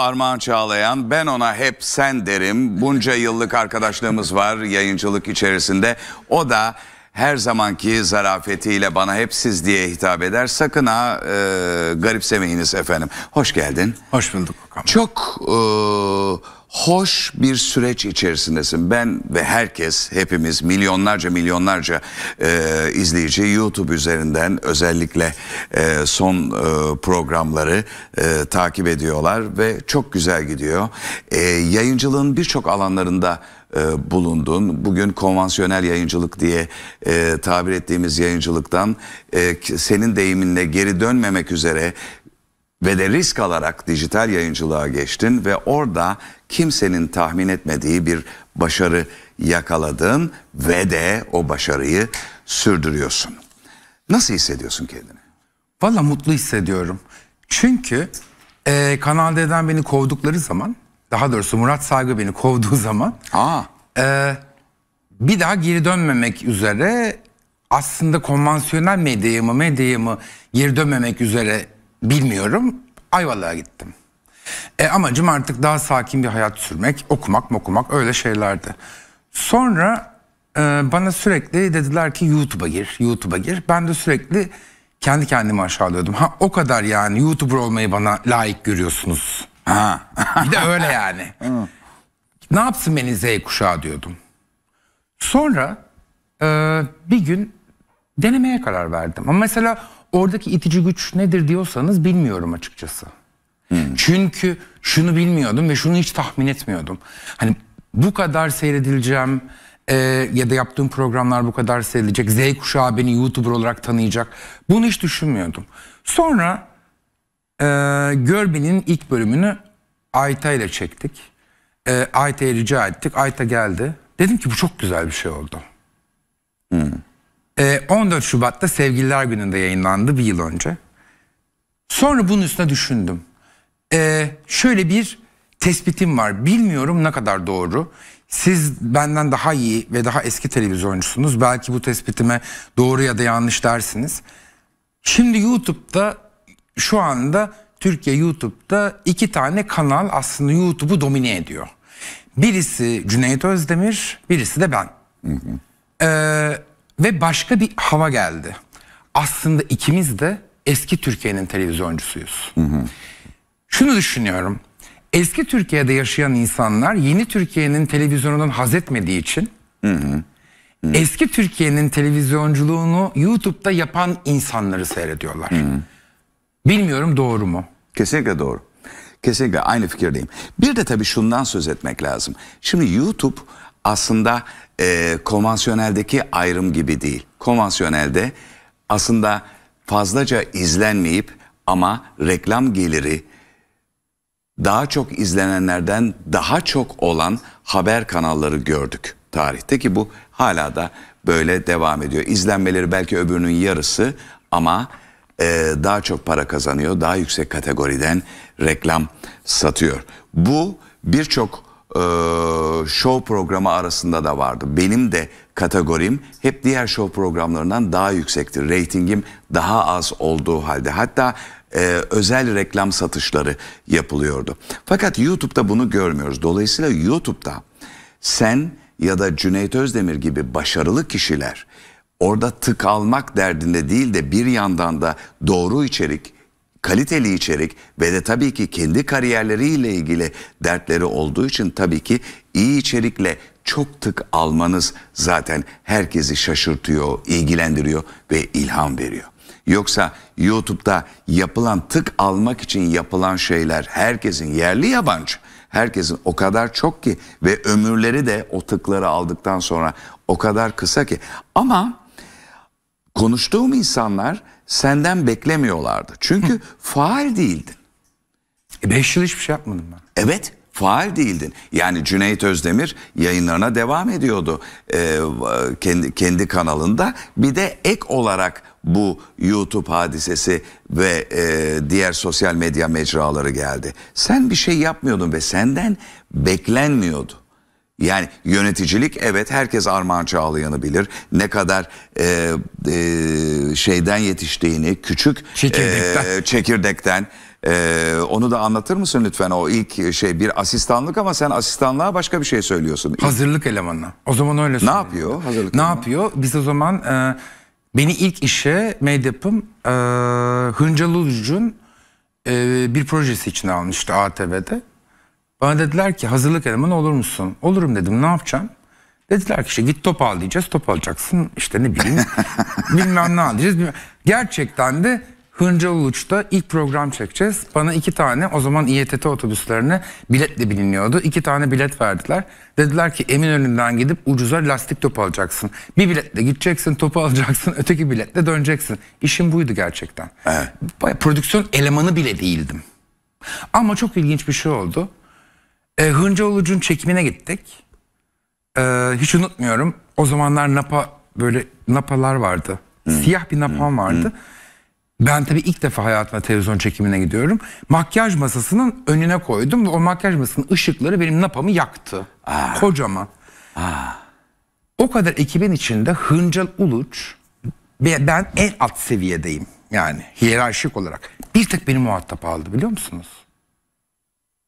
Armağan Çağlayan ben ona hep sen derim. Bunca yıllık arkadaşlığımız var yayıncılık içerisinde. O da her zamanki zarafetiyle bana hep siz diye hitap eder. Sakın ha e, garipsemeyiniz efendim. Hoş geldin. Hoş bulduk. Okan. Çok e, hoş bir süreç içerisindesin. Ben ve herkes hepimiz milyonlarca milyonlarca e, izleyici YouTube üzerinden özellikle e, son e, programları e, takip ediyorlar ve çok güzel gidiyor. E, yayıncılığın birçok alanlarında e, bulundun. Bugün konvansiyonel yayıncılık diye e, tabir ettiğimiz yayıncılıktan e, senin deyiminle geri dönmemek üzere ve de risk alarak dijital yayıncılığa geçtin ve orada kimsenin tahmin etmediği bir başarı yakaladın ve de o başarıyı sürdürüyorsun. Nasıl hissediyorsun kendini? Valla mutlu hissediyorum. Çünkü e, Kanal D'den beni kovdukları zaman, daha doğrusu Murat Saygı beni kovduğu zaman Aa. E, bir daha geri dönmemek üzere aslında konvansiyonel medyaya mı geri dönmemek üzere bilmiyorum. Ayvalık'a gittim. E, amacım artık daha sakin bir hayat sürmek, okumak, okumak öyle şeylerdi. Sonra e, bana sürekli dediler ki YouTube'a gir, YouTube'a gir. Ben de sürekli kendi kendimi aşağılıyordum. Ha o kadar yani YouTuber olmayı bana layık görüyorsunuz. Ha. bir de öyle yani. ne yapsın beni Z kuşağı diyordum. Sonra e, bir gün denemeye karar verdim. Ama mesela oradaki itici güç nedir diyorsanız bilmiyorum açıkçası. Hmm. Çünkü şunu bilmiyordum ve şunu hiç tahmin etmiyordum. Hani bu kadar seyredileceğim e, ya da yaptığım programlar bu kadar seyredilecek. Z kuşağı beni YouTuber olarak tanıyacak. Bunu hiç düşünmüyordum. Sonra e, Görbi'nin ilk bölümünü Ayta ile çektik. E, Ayta'ya rica ettik. Ayta geldi. Dedim ki bu çok güzel bir şey oldu. Hmm. 14 ee, Şubat'ta Sevgililer Günü'nde yayınlandı bir yıl önce. Sonra bunun üstüne düşündüm. Ee, şöyle bir tespitim var. Bilmiyorum ne kadar doğru. Siz benden daha iyi ve daha eski televizyoncusunuz. Belki bu tespitime doğru ya da yanlış dersiniz. Şimdi YouTube'da şu anda Türkiye YouTube'da iki tane kanal aslında YouTube'u domine ediyor. Birisi Cüneyt Özdemir, birisi de ben. Hı hı. Ee, ve başka bir hava geldi. Aslında ikimiz de eski Türkiye'nin televizyoncusuyuz. Hı hı. Şunu düşünüyorum. Eski Türkiye'de yaşayan insanlar yeni Türkiye'nin televizyonundan haz etmediği için hı hı. Hı. eski Türkiye'nin televizyonculuğunu YouTube'da yapan insanları seyrediyorlar. Hı Bilmiyorum doğru mu? Kesinlikle doğru. Kesinlikle aynı fikirdeyim. Bir de tabii şundan söz etmek lazım. Şimdi YouTube aslında e, konvansiyoneldeki ayrım gibi değil. Konvansiyonelde aslında fazlaca izlenmeyip ama reklam geliri daha çok izlenenlerden daha çok olan haber kanalları gördük tarihte ki bu hala da böyle devam ediyor. İzlenmeleri belki öbürünün yarısı ama e, daha çok para kazanıyor, daha yüksek kategoriden reklam satıyor. Bu birçok e, show programı arasında da vardı. Benim de kategorim hep diğer show programlarından daha yüksektir. Ratingim daha az olduğu halde. Hatta e, özel reklam satışları yapılıyordu. Fakat YouTube'da bunu görmüyoruz. Dolayısıyla YouTube'da sen ya da Cüneyt Özdemir gibi başarılı kişiler orada tık almak derdinde değil de bir yandan da doğru içerik kaliteli içerik ve de tabii ki kendi kariyerleriyle ilgili dertleri olduğu için tabii ki iyi içerikle çok tık almanız zaten herkesi şaşırtıyor, ilgilendiriyor ve ilham veriyor. Yoksa YouTube'da yapılan tık almak için yapılan şeyler herkesin yerli yabancı herkesin o kadar çok ki ve ömürleri de o tıkları aldıktan sonra o kadar kısa ki ama konuştuğum insanlar senden beklemiyorlardı. Çünkü faal değildin. E beş yıl hiçbir şey yapmadım ben. Evet faal değildin. Yani Cüneyt Özdemir yayınlarına devam ediyordu ee, kendi, kendi kanalında. Bir de ek olarak bu YouTube hadisesi ve e, diğer sosyal medya mecraları geldi. Sen bir şey yapmıyordun ve senden beklenmiyordu. Yani yöneticilik evet herkes Armağan Çağlayan'ı bilir. Ne kadar e, e, şeyden yetiştiğini küçük çekirdekten, e, çekirdekten ee, onu da anlatır mısın lütfen o ilk e, şey bir asistanlık ama sen asistanlığa başka bir şey söylüyorsun. Hazırlık elemanı O zaman öyle söylüyorum. Ne yapıyor hazırlık Ne elemanı? yapıyor? Biz o zaman e, beni ilk işe Medyap'ım e, Hıncal Ulucu'nun e, bir projesi için almıştı ATV'de. Bana dediler ki hazırlık eleman olur musun? Olurum dedim ne yapacağım? Dediler ki işte git top al diyeceğiz. Top alacaksın işte ne bileyim. bilmem ne alacağız. Gerçekten de Hıncalı uluçta ilk program çekeceğiz. Bana iki tane o zaman İETT otobüslerine biletle biliniyordu. İki tane bilet verdiler. Dediler ki emin Eminönü'nden gidip ucuza lastik top alacaksın. Bir biletle gideceksin topu alacaksın öteki biletle döneceksin. İşim buydu gerçekten. Evet. prodüksiyon elemanı bile değildim. Ama çok ilginç bir şey oldu. E, Ulucun çekimine gittik. E, hiç unutmuyorum. O zamanlar napa böyle napalar vardı. Hmm. Siyah bir napam hmm. vardı. Hmm. Ben tabii ilk defa hayatımda televizyon çekimine gidiyorum. Makyaj masasının önüne koydum ve o makyaj masasının ışıkları benim napamı yaktı. Aa. Kocaman. Aa. O kadar ekibin içinde Hıncal Uluç ben en alt seviyedeyim. Yani hiyerarşik olarak. Bir tek beni muhatap aldı biliyor musunuz?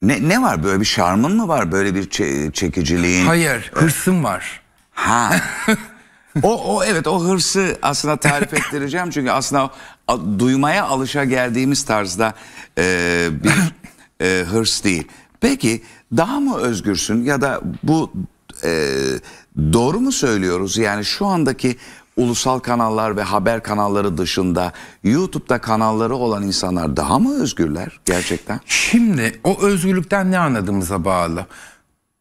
Ne, ne var böyle bir şarmın mı var böyle bir çekiciliğin? Hayır, ee, hırsım var. Ha. o, o evet o hırsı aslında tarif ettireceğim çünkü aslında a, duymaya alışa geldiğimiz tarzda e, bir e, hırs değil. Peki daha mı özgürsün ya da bu e, doğru mu söylüyoruz yani şu andaki ulusal kanallar ve haber kanalları dışında YouTube'da kanalları olan insanlar daha mı özgürler gerçekten? Şimdi o özgürlükten ne anladığımıza bağlı.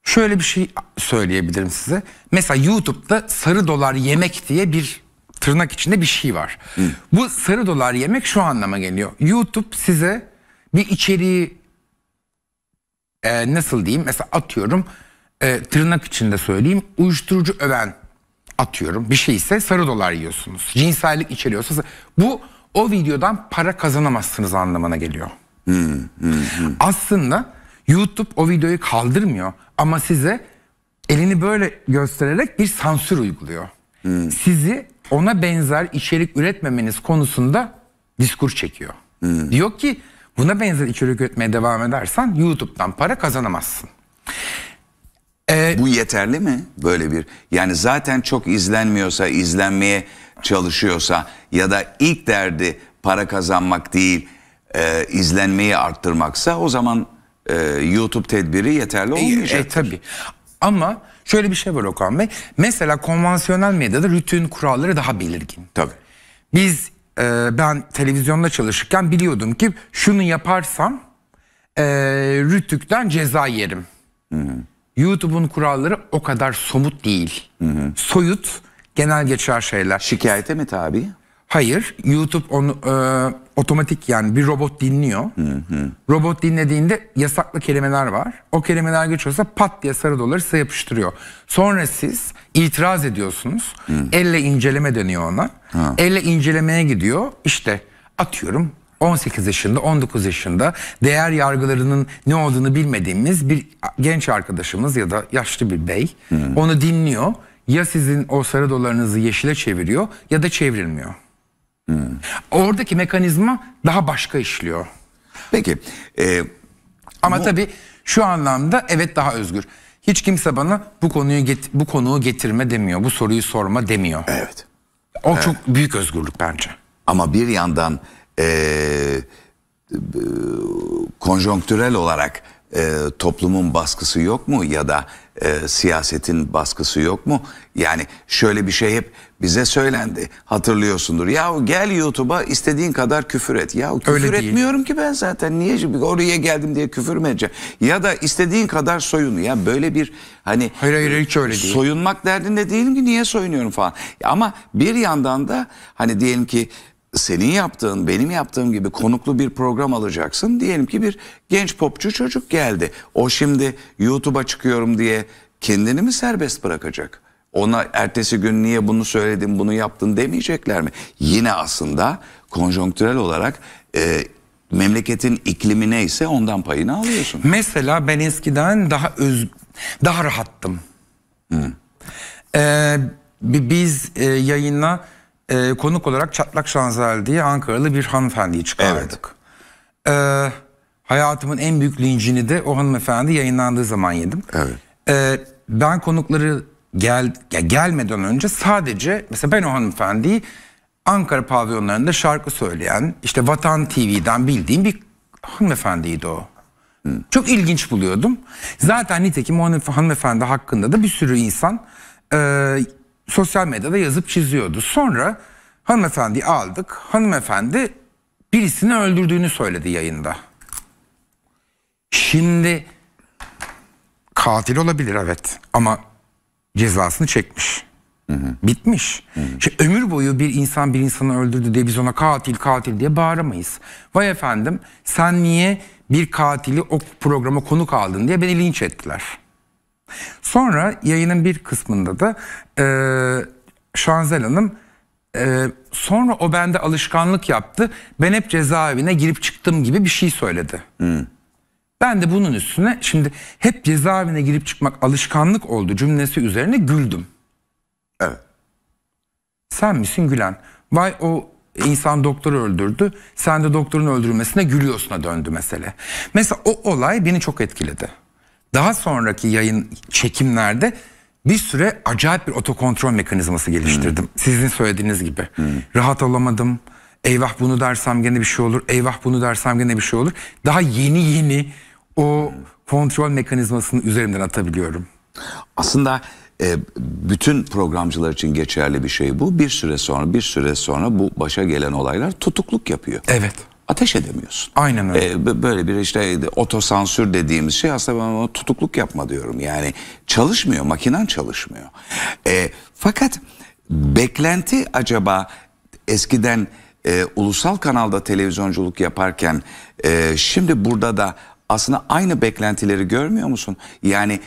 Şöyle bir şey söyleyebilirim size. Mesela YouTube'da sarı dolar yemek diye bir tırnak içinde bir şey var. Hı. Bu sarı dolar yemek şu anlama geliyor. YouTube size bir içeriği e, nasıl diyeyim mesela atıyorum e, tırnak içinde söyleyeyim uyuşturucu öven atıyorum bir şey ise sarı dolar yiyorsunuz. Cinsellik içeriyorsa bu o videodan para kazanamazsınız anlamına geliyor. Aslında YouTube o videoyu kaldırmıyor ama size elini böyle göstererek bir sansür uyguluyor. Sizi ona benzer içerik üretmemeniz konusunda diskur çekiyor. Diyor ki buna benzer içerik üretmeye devam edersen YouTube'dan para kazanamazsın. Ee, Bu yeterli mi böyle bir? Yani zaten çok izlenmiyorsa, izlenmeye çalışıyorsa ya da ilk derdi para kazanmak değil, e, izlenmeyi arttırmaksa o zaman e, YouTube tedbiri yeterli e, olmayacak. E, e, tabii. Ama şöyle bir şey var Okan Bey. Mesela konvansiyonel medyada rutin kuralları daha belirgin. Tabii. Biz e, ben televizyonda çalışırken biliyordum ki şunu yaparsam e, Rütük'ten ceza yerim. Hı hı. YouTube'un kuralları o kadar somut değil. Hı hı. Soyut, genel geçer şeyler. Şikayete mi tabi? Hayır. YouTube onu e, otomatik yani bir robot dinliyor. Hı hı. Robot dinlediğinde yasaklı kelimeler var. O kelimeler geçiyorsa pat diye sarı doları size yapıştırıyor. Sonra siz itiraz ediyorsunuz. Hı. Elle inceleme deniyor ona. Ha. Elle incelemeye gidiyor. İşte atıyorum 18 yaşında, 19 yaşında değer yargılarının ne olduğunu bilmediğimiz bir genç arkadaşımız ya da yaşlı bir bey hmm. onu dinliyor. Ya sizin o sarı dolarınızı yeşile çeviriyor ya da çevrilmiyor. Hmm. Oradaki mekanizma daha başka işliyor. Peki. E, Ama bu... tabii şu anlamda evet daha özgür. Hiç kimse bana bu konuyu get bu konuyu getirme demiyor. Bu soruyu sorma demiyor. Evet. O evet. çok büyük özgürlük bence. Ama bir yandan e, konjonktürel olarak e, toplumun baskısı yok mu ya da e, siyasetin baskısı yok mu? Yani şöyle bir şey hep bize söylendi hatırlıyorsundur. Yahu gel YouTube'a istediğin kadar küfür et. Yahu küfür Öyle etmiyorum değil. ki ben zaten niye oraya geldim diye küfür mü edeceğim? Ya da istediğin kadar soyun. Ya böyle bir hani hayır, hayır, hiç öyle değil. soyunmak derdinde değilim ki niye soyunuyorum falan. Ama bir yandan da hani diyelim ki senin yaptığın, benim yaptığım gibi konuklu bir program alacaksın. Diyelim ki bir genç popçu çocuk geldi. O şimdi YouTube'a çıkıyorum diye kendini mi serbest bırakacak? Ona ertesi gün niye bunu söyledin, bunu yaptın demeyecekler mi? Yine aslında konjonktürel olarak e, memleketin iklimi neyse ondan payını alıyorsun. Mesela ben eskiden daha öz, daha rahattım. Hmm. Ee, biz e, yayına e, konuk olarak Çatlak Şanzel diye Ankaralı bir hanımefendiyi çıkardık. Evet. E, hayatımın en büyük lincini de o hanımefendi yayınlandığı zaman yedim. Evet. E, ben konukları gel ya gelmeden önce sadece mesela ben o hanımefendiyi Ankara pavyonlarında şarkı söyleyen işte Vatan TV'den bildiğim bir hanımefendiydi o. Çok ilginç buluyordum. Zaten nitekim o hanımefendi hakkında da bir sürü insan e, sosyal medyada yazıp çiziyordu. Sonra hanımefendi aldık. Hanımefendi birisini öldürdüğünü söyledi yayında. Şimdi katil olabilir evet ama cezasını çekmiş. Hı hı. Bitmiş. Hı hı. İşte ömür boyu bir insan bir insanı öldürdü diye biz ona katil katil diye bağıramayız. Vay efendim sen niye bir katili o programa konuk aldın diye beni linç ettiler. Sonra yayının bir kısmında da e, Şanzel Hanım e, sonra o bende alışkanlık yaptı. Ben hep cezaevine girip çıktım gibi bir şey söyledi. Hmm. Ben de bunun üstüne şimdi hep cezaevine girip çıkmak alışkanlık oldu cümlesi üzerine güldüm. Evet. Sen misin gülen? Vay o insan doktoru öldürdü. Sen de doktorun öldürülmesine gülüyorsuna döndü mesele. Mesela o olay beni çok etkiledi. Daha sonraki yayın çekimlerde bir süre acayip bir otokontrol mekanizması geliştirdim. Hmm. Sizin söylediğiniz gibi. Hmm. Rahat olamadım. Eyvah bunu dersem gene bir şey olur. Eyvah bunu dersem gene bir şey olur. Daha yeni yeni o kontrol mekanizmasını üzerimden atabiliyorum. Aslında e, bütün programcılar için geçerli bir şey bu. Bir süre sonra bir süre sonra bu başa gelen olaylar tutukluk yapıyor. Evet ateş edemiyorsun. Aynen öyle. Ee, böyle bir işte e, otosansür dediğimiz şey aslında ben ona tutukluk yapma diyorum. Yani çalışmıyor, makinen çalışmıyor. Ee, fakat beklenti acaba eskiden e, ulusal kanalda televizyonculuk yaparken e, şimdi burada da aslında aynı beklentileri görmüyor musun? Yani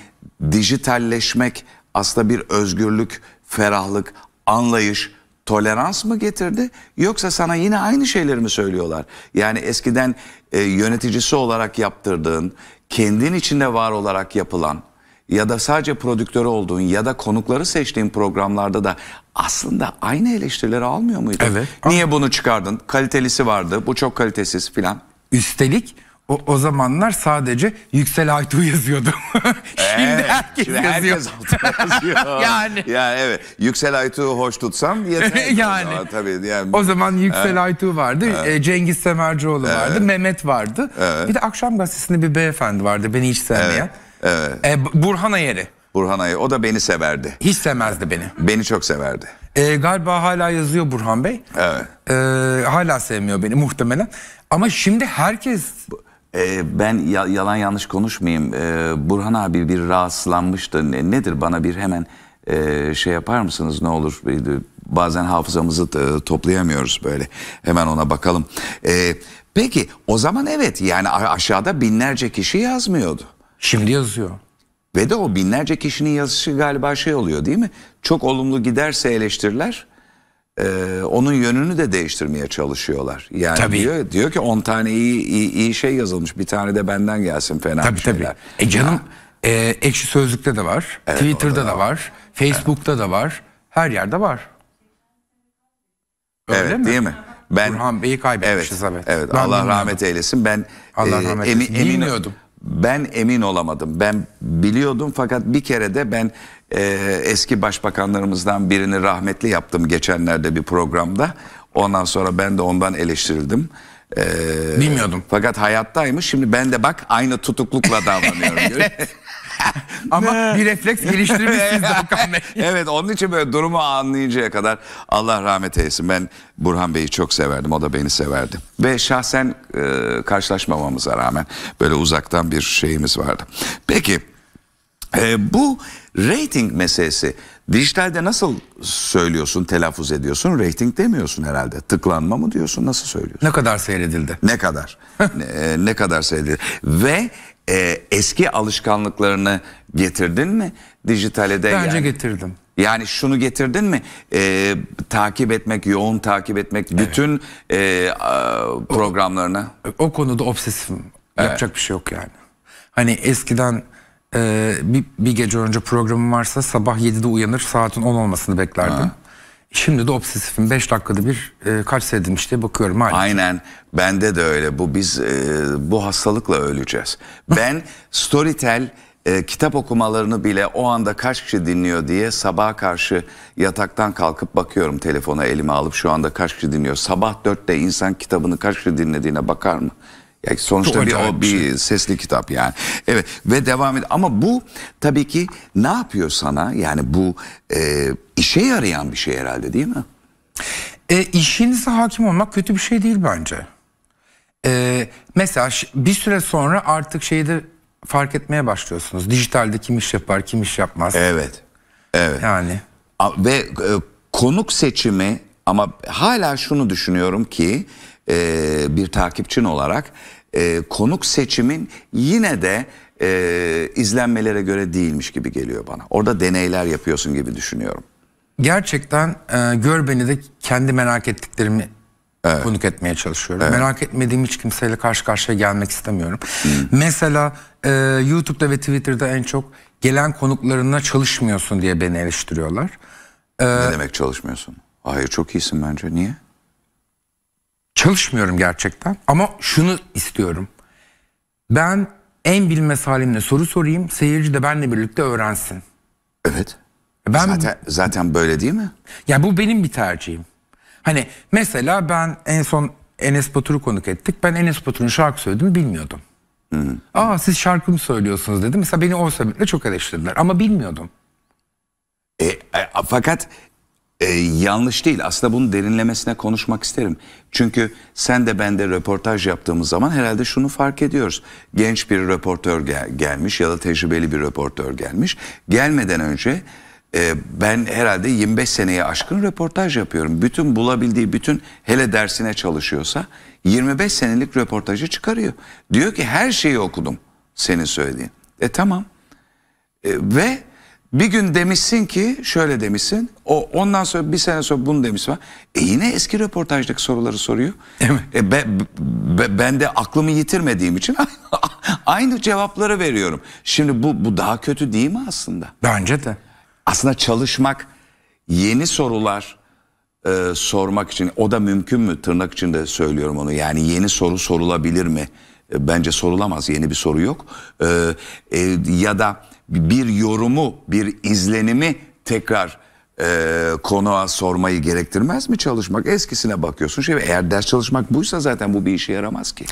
dijitalleşmek aslında bir özgürlük, ferahlık, anlayış tolerans mı getirdi yoksa sana yine aynı şeyleri mi söylüyorlar? Yani eskiden e, yöneticisi olarak yaptırdığın, kendin içinde var olarak yapılan ya da sadece prodüktör olduğun ya da konukları seçtiğin programlarda da aslında aynı eleştirileri almıyor muydu? Evet. Niye bunu çıkardın? Kalitelisi vardı, bu çok kalitesiz filan. Üstelik o, o zamanlar sadece Yüksel Aytuğ yazıyordu. şimdi evet, herkes şimdi yazıyor. Herkes yazıyor. yani. yani evet. Yüksel Aytuğ'u hoş tutsam yeter. yani. O tabii, yani. O zaman Yüksel evet. Aytuğ vardı. Evet. Cengiz Semercioğlu evet. vardı. Mehmet vardı. Evet. Bir de Akşam Gazetesi'nde bir beyefendi vardı beni hiç sevmeyen. Evet. evet. Ee, Burhan Ayeri. Burhan Ayeri. O da beni severdi. Hiç sevmezdi beni. Beni çok severdi. Ee, galiba hala yazıyor Burhan Bey. Evet. Ee, hala sevmiyor beni muhtemelen. Ama şimdi herkes... Bu ee, ben ya, yalan yanlış konuşmayayım. Ee, Burhan abi bir rahatsızlanmıştı. Ne, nedir bana bir hemen e, şey yapar mısınız ne olur? Bazen hafızamızı toplayamıyoruz böyle. Hemen ona bakalım. Ee, peki o zaman evet yani aşağıda binlerce kişi yazmıyordu. Şimdi yazıyor. Ve de o binlerce kişinin yazışı galiba şey oluyor değil mi? Çok olumlu giderse eleştiriler e, onun yönünü de değiştirmeye çalışıyorlar. Yani tabii. diyor diyor ki 10 tane iyi, iyi iyi şey yazılmış. Bir tane de benden gelsin fena tabii, şeyler. Tabii. E canım e, ekşi sözlükte de var, evet, Twitter'da da, da var, var. Facebook'ta evet. da var. Her yerde var. Öyle evet, mi? değil mi? Ben Burhan Bey'i kaybetmişiz evet. Evet. Ben Allah rahmet eylesin. Ben Allah e, eylesin. Emin, emin, Bilmiyordum ben emin olamadım. Ben biliyordum fakat bir kere de ben e, eski başbakanlarımızdan birini rahmetli yaptım geçenlerde bir programda. Ondan sonra ben de ondan eleştirildim. Ee, Bilmiyordum. Fakat hayattaymış. Şimdi ben de bak aynı tutuklukla davranıyorum. Ama bir refleks geliştirmişsiniz Hakan Bey. evet onun için böyle durumu anlayıncaya kadar Allah rahmet eylesin. Ben Burhan Bey'i çok severdim. O da beni severdi. Ve şahsen e, karşılaşmamamıza rağmen böyle uzaktan bir şeyimiz vardı. Peki e, bu rating meselesi dijitalde nasıl söylüyorsun, telaffuz ediyorsun? Rating demiyorsun herhalde. Tıklanma mı diyorsun? Nasıl söylüyorsun? Ne kadar seyredildi? Ne kadar? ne, e, ne kadar seyredildi? Ve e, eski alışkanlıklarını getirdin mi dijitale de? Bence yani? getirdim. Yani şunu getirdin mi? E, takip etmek, yoğun takip etmek bütün evet. e, programlarına. O, o konuda obsesifim. Evet. Yapacak bir şey yok yani. Hani eskiden e, bir, bir gece önce programım varsa sabah 7'de uyanır saatin 10 olmasını beklerdim. Ha. Şimdi de obsesifim 5 dakikada bir e, kaç senedim işte bakıyorum maalesef. Aynen bende de öyle bu biz e, bu hastalıkla öleceğiz. Ben Storytel e, kitap okumalarını bile o anda kaç kişi dinliyor diye sabaha karşı yataktan kalkıp bakıyorum telefona elime alıp şu anda kaç kişi dinliyor. Sabah dörtte insan kitabını kaç kişi dinlediğine bakar mı? Yani sonuçta bir, o, bir şey. sesli kitap yani. Evet ve devam et. Ama bu tabii ki ne yapıyor sana? Yani bu e, işe yarayan bir şey herhalde değil mi? E, işinize hakim olmak kötü bir şey değil bence. E, mesela bir süre sonra artık şeyi de fark etmeye başlıyorsunuz. Dijitalde kim iş yapar, kim iş yapmaz. Evet. Evet. Yani. Ve e, konuk seçimi ama hala şunu düşünüyorum ki e, bir takipçin olarak e, konuk seçimin yine de e, izlenmelere göre değilmiş gibi geliyor bana. Orada deneyler yapıyorsun gibi düşünüyorum. Gerçekten e, gör beni de kendi merak ettiklerimi evet. konuk etmeye çalışıyorum. Evet. Merak etmediğim hiç kimseyle karşı karşıya gelmek istemiyorum. Hı. Hmm. Mesela e, YouTube'da ve Twitter'da en çok gelen konuklarına çalışmıyorsun diye beni eleştiriyorlar. E, ne demek çalışmıyorsun? Hayır çok iyisin bence. Niye? Çalışmıyorum gerçekten ama şunu istiyorum. Ben en bilmez halimle soru sorayım. Seyirci de benle birlikte öğrensin. Evet. E ben zaten, zaten böyle değil mi? Ya bu benim bir tercihim. Hani mesela ben en son Enes Batur'u konuk ettik. Ben Enes Batur'un şarkı söylediğini bilmiyordum. Hı. Hmm. Aa siz şarkımı söylüyorsunuz dedim. Mesela beni o sebeple çok eleştirdiler ama bilmiyordum. E, e, fakat ee, yanlış değil. Aslında bunun derinlemesine konuşmak isterim. Çünkü sen de ben de röportaj yaptığımız zaman herhalde şunu fark ediyoruz. Genç bir röportör gel gelmiş ya da tecrübeli bir röportör gelmiş. Gelmeden önce e, ben herhalde 25 seneye aşkın röportaj yapıyorum. Bütün bulabildiği bütün hele dersine çalışıyorsa 25 senelik röportajı çıkarıyor. Diyor ki her şeyi okudum senin söylediğin. E tamam. E, ve bir gün demişsin ki şöyle demişsin. O ondan sonra bir sene sonra bunu demişsin. E yine eski röportajdaki soruları soruyor. Evet. E be, be, ben de aklımı yitirmediğim için aynı cevapları veriyorum. Şimdi bu bu daha kötü değil mi aslında? Bence de. Aslında çalışmak yeni sorular e, sormak için o da mümkün mü? Tırnak içinde söylüyorum onu. Yani yeni soru sorulabilir mi? E, bence sorulamaz. Yeni bir soru yok. E, e, ya da bir yorumu, bir izlenimi tekrar e, konuğa sormayı gerektirmez mi çalışmak? Eskisine bakıyorsun. Şey, eğer ders çalışmak buysa zaten bu bir işe yaramaz ki.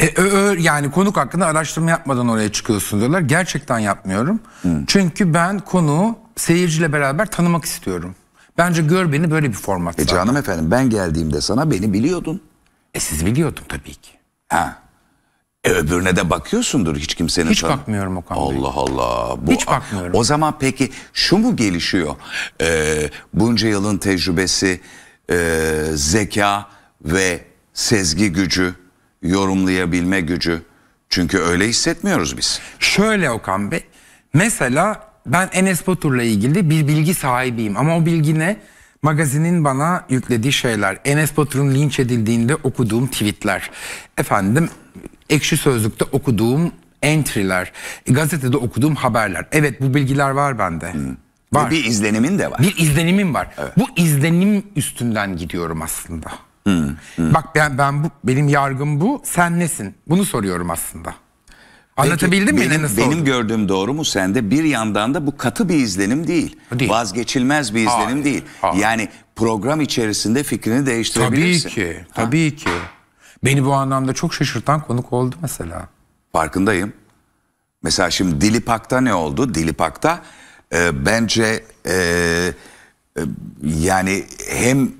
E, ö, yani konuk hakkında araştırma yapmadan oraya çıkıyorsun diyorlar. Gerçekten yapmıyorum. Hı. Çünkü ben konuğu seyirciyle beraber tanımak istiyorum. Bence gör beni böyle bir format. E canım efendim ben geldiğimde sana beni biliyordun. E siz biliyordum tabii ki. Ha. E öbürüne de bakıyorsundur hiç kimsenin. Hiç bakmıyorum Okan Bey. Allah Allah. Bu, Hiç bakmıyorum. O zaman peki şu mu gelişiyor? Ee, bunca yılın tecrübesi, e, zeka ve sezgi gücü, yorumlayabilme gücü. Çünkü öyle hissetmiyoruz biz. Şöyle Okan Bey. Mesela ben Enes Batur'la ilgili bir bilgi sahibiyim. Ama o bilgi ne? Magazinin bana yüklediği şeyler. Enes Batur'un linç edildiğinde okuduğum tweetler. Efendim Ekşi Sözlük'te okuduğum entry'ler, gazetede okuduğum haberler. Evet bu bilgiler var bende. Hmm. Var. Bir izlenimin de var. Bir izlenimim var. Evet. Bu izlenim üstünden gidiyorum aslında. Hmm, hmm. Bak ben ben bu benim yargım bu. Sen nesin? Bunu soruyorum aslında. Anlatabildim Peki, mi? Benim, benim gördüğüm doğru mu sende? Bir yandan da bu katı bir izlenim değil. değil. Vazgeçilmez bir izlenim hayır, değil. Hayır. Yani program içerisinde fikrini değiştirebilirsin. Tabii ki. Ha? ki. Beni bu anlamda çok şaşırtan konuk oldu mesela. Farkındayım. Mesela şimdi Dilipak'ta ne oldu? Dilipak'ta e, bence e, e, yani hem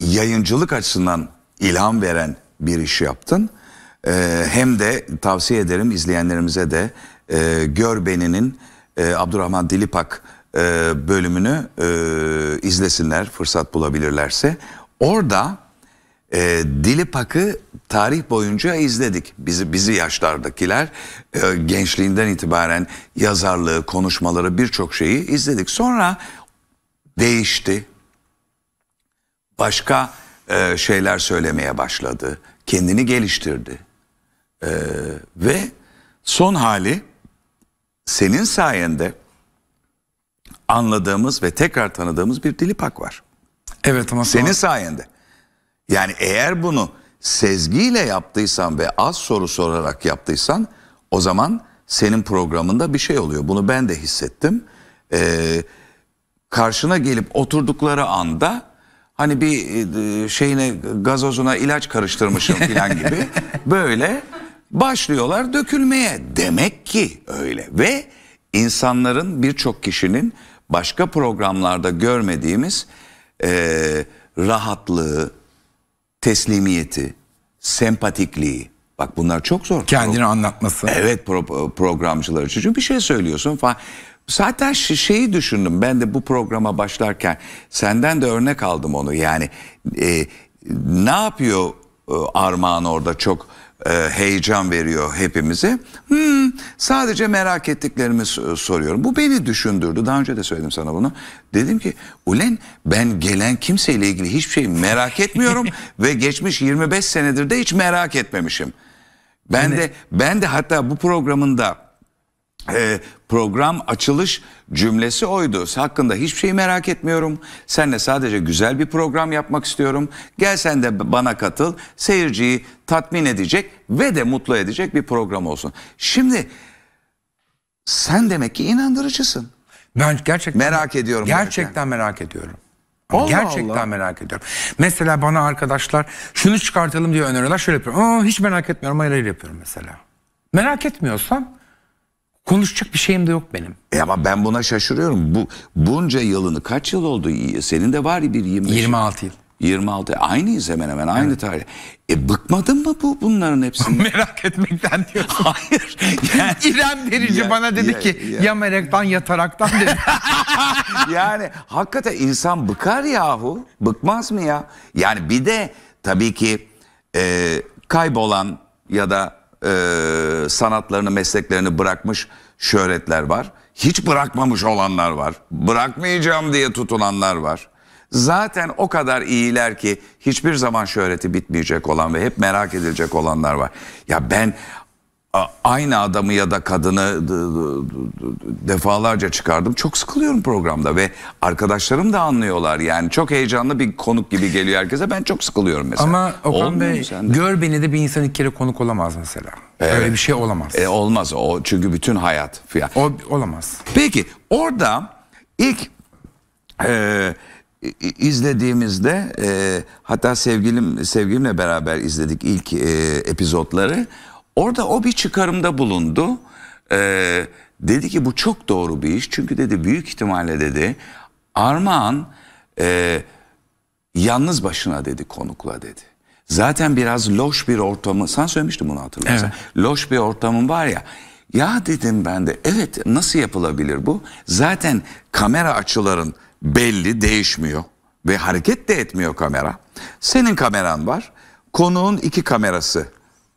yayıncılık açısından ilham veren bir iş yaptın. E, hem de tavsiye ederim izleyenlerimize de e, beninin e, Abdurrahman Dilipak e, bölümünü e, izlesinler fırsat bulabilirlerse. Orada e, ee, Dilipak'ı tarih boyunca izledik. Bizi bizi yaşlardakiler e, gençliğinden itibaren yazarlığı, konuşmaları birçok şeyi izledik. Sonra değişti. Başka e, şeyler söylemeye başladı. Kendini geliştirdi. E, ve son hali senin sayende anladığımız ve tekrar tanıdığımız bir Dilipak var. Evet ama senin sayende. Yani eğer bunu sezgiyle yaptıysan ve az soru sorarak yaptıysan o zaman senin programında bir şey oluyor. Bunu ben de hissettim. Ee, karşına gelip oturdukları anda hani bir e, şeyine gazozuna ilaç karıştırmışım falan gibi böyle başlıyorlar dökülmeye. Demek ki öyle ve insanların birçok kişinin başka programlarda görmediğimiz e, rahatlığı, teslimiyeti, sempatikliği. Bak bunlar çok zor. Kendini pro anlatması. Evet pro e, programcılar için. Çünkü bir şey söylüyorsun falan. Zaten şeyi düşündüm ben de bu programa başlarken senden de örnek aldım onu yani e, ne yapıyor e, Armağan orada çok e, heyecan veriyor hepimize. Hmm, sadece merak ettiklerimi soruyorum. Bu beni düşündürdü. Daha önce de söyledim sana bunu. Dedim ki ulen ben gelen kimseyle ilgili hiçbir şey merak etmiyorum ve geçmiş 25 senedir de hiç merak etmemişim. Ben evet. de ben de hatta bu programında e, program açılış cümlesi oydu. Hakkında hiçbir şey merak etmiyorum. Senle sadece güzel bir program yapmak istiyorum. Gel sen de bana katıl. Seyirciyi tatmin edecek ve de mutlu edecek bir program olsun. Şimdi sen demek ki inandırıcısın. Ben gerçekten merak ediyorum. Gerçekten yani. merak ediyorum. Allah gerçekten Allah. merak ediyorum. Mesela bana arkadaşlar şunu çıkartalım diye öneriyorlar. Şöyle yapıyorum. Aa, hiç merak etmiyorum. Hayır, hayır yapıyorum mesela. Merak etmiyorsam Konuşacak bir şeyim de yok benim. E ama ben buna şaşırıyorum. Bu bunca yılını kaç yıl oldu? Senin de var bir 25. 26 yıl. 26 aynıyız hemen hemen aynı evet. tarih. E bıkmadın mı bu bunların hepsini? merak etmekten diyor. Hayır. Yani, İrem Derici bana dedi ya, ki ya. ya meraktan ya taraktan dedi. yani hakikaten insan bıkar yahu. Bıkmaz mı ya? Yani bir de tabii ki e, kaybolan ya da e, sanatlarını, mesleklerini bırakmış şöhretler var. Hiç bırakmamış olanlar var. Bırakmayacağım diye tutulanlar var. Zaten o kadar iyiler ki hiçbir zaman şöhreti bitmeyecek olan ve hep merak edilecek olanlar var. Ya ben aynı adamı ya da kadını defalarca çıkardım. Çok sıkılıyorum programda ve arkadaşlarım da anlıyorlar. Yani çok heyecanlı bir konuk gibi geliyor herkese. Ben çok sıkılıyorum mesela. Ama Okan Olmuyor Bey gör beni de bir insan iki kere konuk olamaz mesela. Evet. Öyle bir şey olamaz. E, olmaz o çünkü bütün hayat. Fiyat. O olamaz. Peki orada ilk e, izlediğimizde e, hatta sevgilim sevgilimle beraber izledik ilk e, epizotları. Orada o bir çıkarımda bulundu. Ee, dedi ki bu çok doğru bir iş. Çünkü dedi büyük ihtimalle dedi Armağan e, yalnız başına dedi konukla dedi. Zaten biraz loş bir ortamı, sen söylemiştin bunu hatırlarsan. Evet. Loş bir ortamın var ya. Ya dedim ben de evet nasıl yapılabilir bu? Zaten kamera açıların belli değişmiyor ve hareket de etmiyor kamera. Senin kameran var. Konuğun iki kamerası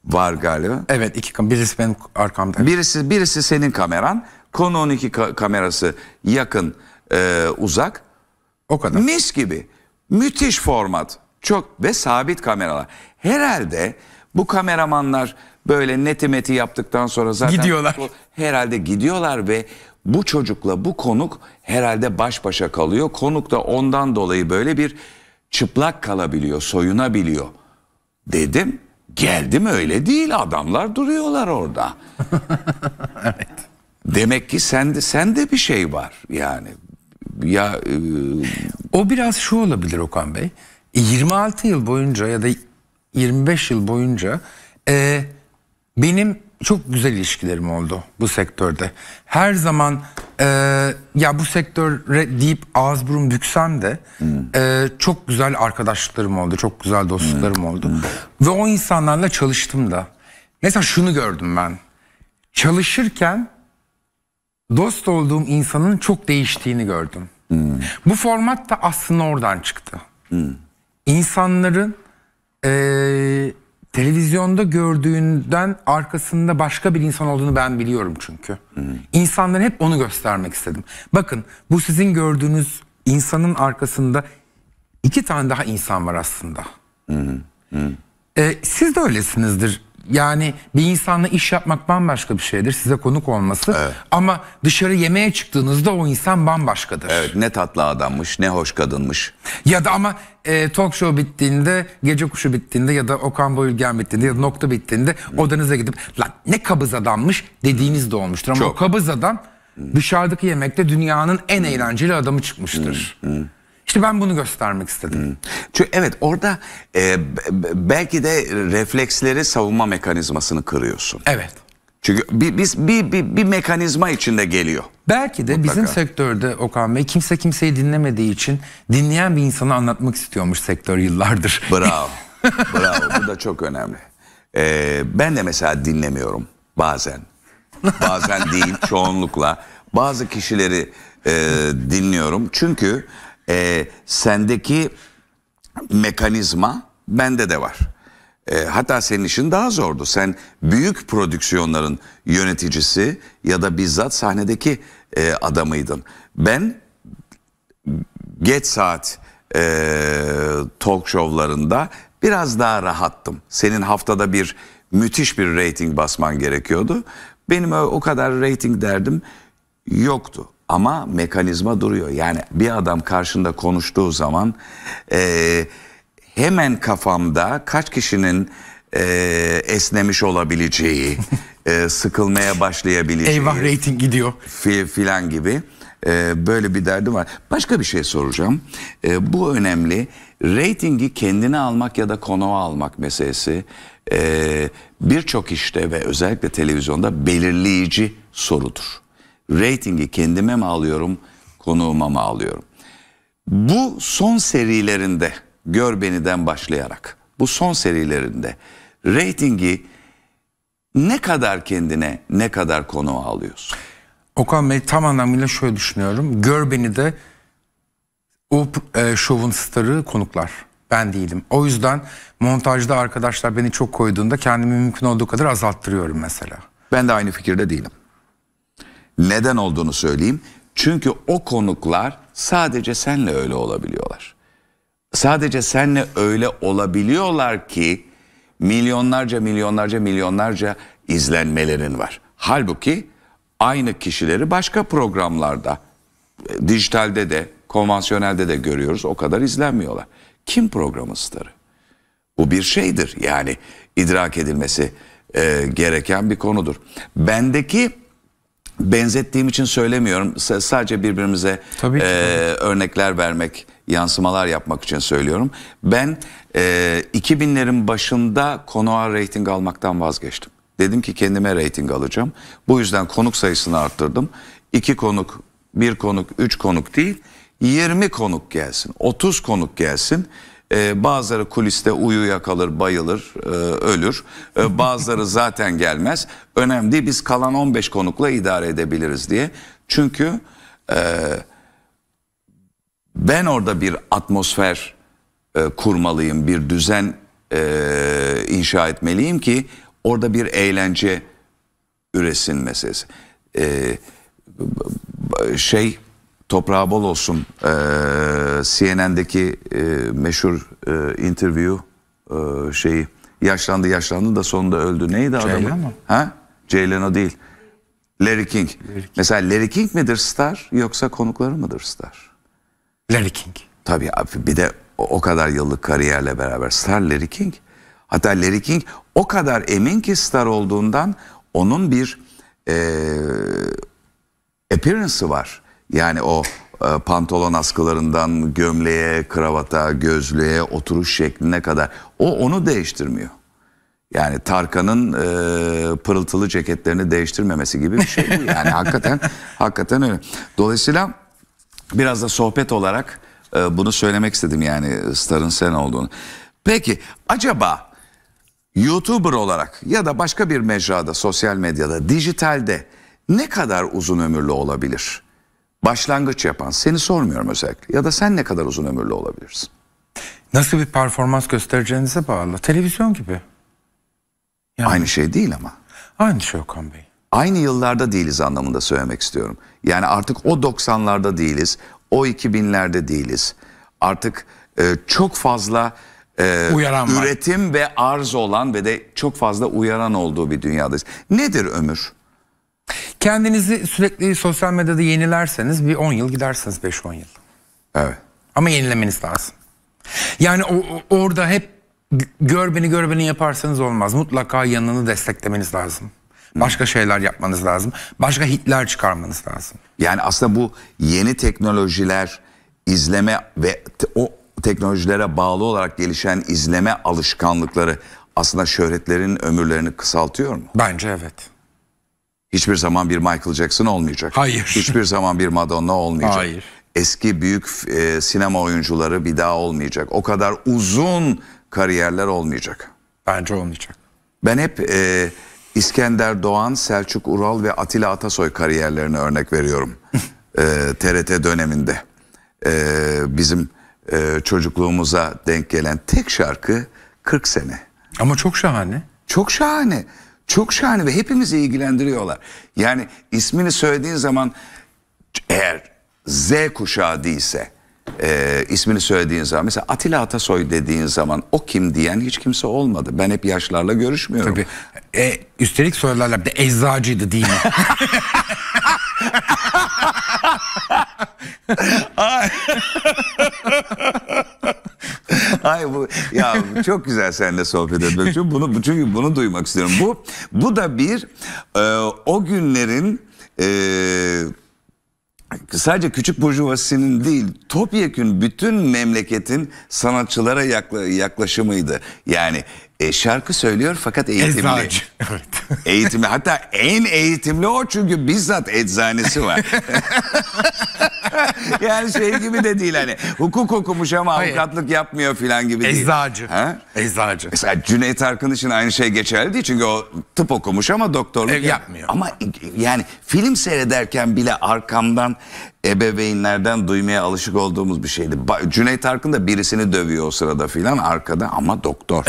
var galiba. Evet iki kamera. Birisi benim arkamda. Birisi, birisi senin kameran. Konu 12 ka kamerası yakın e, uzak. O kadar. Mis gibi. Müthiş format. Çok ve sabit kameralar. Herhalde bu kameramanlar böyle neti meti yaptıktan sonra zaten gidiyorlar. herhalde gidiyorlar ve bu çocukla bu konuk herhalde baş başa kalıyor. Konuk da ondan dolayı böyle bir çıplak kalabiliyor, soyunabiliyor dedim. Geldim öyle değil adamlar duruyorlar orada. evet. Demek ki sende de bir şey var yani. Ya e... o biraz şu olabilir Okan Bey. 26 e, yıl boyunca ya da 25 yıl boyunca e, benim çok güzel ilişkilerim oldu bu sektörde. Her zaman e, ya bu sektöre deyip ağız burun büksem de hmm. e, çok güzel arkadaşlıklarım oldu. Çok güzel dostluklarım hmm. oldu. Hmm. Ve o insanlarla çalıştım da. Mesela şunu gördüm ben. Çalışırken dost olduğum insanın çok değiştiğini gördüm. Hmm. Bu format da aslında oradan çıktı. Hmm. İnsanların... E, televizyonda gördüğünden arkasında başka bir insan olduğunu ben biliyorum çünkü. Hmm. hep onu göstermek istedim. Bakın bu sizin gördüğünüz insanın arkasında iki tane daha insan var aslında. Hmm. Hmm. Ee, siz de öylesinizdir yani bir insanla iş yapmak bambaşka bir şeydir. Size konuk olması. Evet. Ama dışarı yemeğe çıktığınızda o insan bambaşkadır. Evet ne tatlı adammış ne hoş kadınmış. Ya da ama e, talk show bittiğinde, gece kuşu bittiğinde ya da Okan Bayülgen bittiğinde ya da nokta bittiğinde hmm. odanıza gidip lan ne kabız adammış dediğiniz de olmuştur. Ama Çok. o kabız adam hmm. dışarıdaki yemekte dünyanın en hmm. eğlenceli adamı çıkmıştır. Hmm. Hmm. İşte ben bunu göstermek istedim. Çünkü evet orada e, belki de refleksleri savunma mekanizmasını kırıyorsun. Evet. Çünkü bir, biz bir, bir, bir mekanizma içinde geliyor. Belki de Mutlaka. bizim sektörde Okan Bey kimse kimseyi dinlemediği için dinleyen bir insanı anlatmak istiyormuş sektör yıllardır. Bravo. Bravo. Bu da çok önemli. Ee, ben de mesela dinlemiyorum bazen. Bazen değil çoğunlukla. Bazı kişileri e, dinliyorum. Çünkü e, sendeki mekanizma bende de var. E, hatta senin işin daha zordu. Sen büyük prodüksiyonların yöneticisi ya da bizzat sahnedeki e, adamıydın. Ben geç saat e, talk show'larında biraz daha rahattım. Senin haftada bir müthiş bir reyting basman gerekiyordu. Benim o kadar reyting derdim yoktu. Ama mekanizma duruyor. Yani bir adam karşında konuştuğu zaman e, hemen kafamda kaç kişinin e, esnemiş olabileceği, e, sıkılmaya başlayabileceği. Eyvah reyting gidiyor. Fi, filan gibi e, böyle bir derdi var. Başka bir şey soracağım. E, bu önemli. Reytingi kendine almak ya da konuğa almak meselesi e, birçok işte ve özellikle televizyonda belirleyici sorudur. Ratingi kendime mi alıyorum, konuğuma mı alıyorum? Bu son serilerinde Gör Beni'den başlayarak bu son serilerinde reytingi ne kadar kendine ne kadar konuğa alıyorsun? Okan Bey tam anlamıyla şöyle düşünüyorum. Gör Beni de o e, şovun starı konuklar. Ben değilim. O yüzden montajda arkadaşlar beni çok koyduğunda kendimi mümkün olduğu kadar azalttırıyorum mesela. Ben de aynı fikirde değilim. Neden olduğunu söyleyeyim. Çünkü o konuklar sadece senle öyle olabiliyorlar. Sadece senle öyle olabiliyorlar ki milyonlarca milyonlarca milyonlarca izlenmelerin var. Halbuki aynı kişileri başka programlarda, e, dijitalde de, konvansiyonelde de görüyoruz. O kadar izlenmiyorlar. Kim programın starı? Bu bir şeydir yani idrak edilmesi e, gereken bir konudur. Bendeki benzettiğim için söylemiyorum. S sadece birbirimize tabii ki, e, tabii. örnekler vermek, yansımalar yapmak için söylüyorum. Ben e, 2000'lerin başında konuğa reyting almaktan vazgeçtim. Dedim ki kendime reyting alacağım. Bu yüzden konuk sayısını arttırdım. İki konuk, bir konuk, üç konuk değil. 20 konuk gelsin, 30 konuk gelsin. E, bazıları kuliste uyuyakalır, bayılır, e, ölür. E, bazıları zaten gelmez. Önemli değil biz kalan 15 konukla idare edebiliriz diye. Çünkü e, ben orada bir atmosfer e, kurmalıyım, bir düzen e, inşa etmeliyim ki orada bir eğlence üresin meselesi. E, şey Toprağı bol olsun. Ee, CNN'deki e, meşhur e, interview e, şeyi. Yaşlandı yaşlandı da sonunda öldü. Neydi adamı? Ceylan mı? Ha? Ceylan o değil. Larry King. Larry King. Mesela Larry King midir star yoksa konukları mıdır star? Larry King. Tabii abi bir de o kadar yıllık kariyerle beraber star Larry King. Hatta Larry King o kadar emin ki star olduğundan onun bir e, appearance'ı var. Yani o e, pantolon askılarından gömleğe, kravata, gözlüğe, oturuş şekline kadar. O onu değiştirmiyor. Yani Tarkan'ın e, pırıltılı ceketlerini değiştirmemesi gibi bir şey bu. Yani hakikaten hakikaten öyle. Dolayısıyla biraz da sohbet olarak e, bunu söylemek istedim yani Star'ın sen olduğunu. Peki acaba YouTuber olarak ya da başka bir mecrada, sosyal medyada, dijitalde ne kadar uzun ömürlü olabilir? başlangıç yapan seni sormuyorum özellikle ya da sen ne kadar uzun ömürlü olabilirsin? Nasıl bir performans göstereceğinize bağlı. Televizyon gibi. Yani. Aynı şey değil ama. Aynı şey Okan Bey. Aynı yıllarda değiliz anlamında söylemek istiyorum. Yani artık o 90'larda değiliz, o 2000'lerde değiliz. Artık e, çok fazla e, uyaran üretim var. ve arz olan ve de çok fazla uyaran olduğu bir dünyadayız. Nedir ömür? Kendinizi sürekli sosyal medyada yenilerseniz bir 10 yıl gidersiniz 5-10 yıl. Evet. Ama yenilemeniz lazım. Yani o, orada hep gör beni gör beni yaparsanız olmaz. Mutlaka yanını desteklemeniz lazım. Başka şeyler yapmanız lazım. Başka hitler çıkarmanız lazım. Yani aslında bu yeni teknolojiler izleme ve te o teknolojilere bağlı olarak gelişen izleme alışkanlıkları aslında şöhretlerin ömürlerini kısaltıyor mu? Bence evet. Hiçbir zaman bir Michael Jackson olmayacak. Hayır. Hiçbir zaman bir Madonna olmayacak. Hayır. Eski büyük e, sinema oyuncuları bir daha olmayacak. O kadar uzun kariyerler olmayacak. Bence olmayacak. Ben hep e, İskender Doğan, Selçuk Ural ve Atilla Atasoy kariyerlerine örnek veriyorum. e, TRT döneminde. E, bizim e, çocukluğumuza denk gelen tek şarkı 40 sene. Ama çok şahane. Çok şahane. Çok şahane ve hepimizi ilgilendiriyorlar. Yani ismini söylediğin zaman eğer Z kuşağı değilse e, ismini söylediğin zaman mesela Atilla Atasoy dediğin zaman o kim diyen hiç kimse olmadı. Ben hep yaşlarla görüşmüyorum. Tabii. E, üstelik sorularla bir de eczacıydı değil mi? Ay bu ya çok güzel seninle sohbet etmek için bunu çünkü bunu duymak istiyorum. Bu bu da bir e, o günlerin e, sadece küçük burjuvasinin değil topyekün bütün memleketin sanatçılara yaklaşımıydı. Yani e, şarkı söylüyor fakat eğitimli. Eczacı. Evet. Eğitimli. Hatta en eğitimli o çünkü bizzat eczanesi var. yani şey gibi de değil hani hukuk okumuş ama Hayır. avukatlık yapmıyor filan gibi değil. Eczacı. Ha? Eczacı. Mesela Cüneyt Arkın için aynı şey geçerli değil çünkü o tıp okumuş ama doktorluk Ev yapmıyor. Ama yani film seyrederken bile arkamdan ebeveynlerden duymaya alışık olduğumuz bir şeydi. Cüneyt Arkın da birisini dövüyor o sırada filan arkada ama doktor.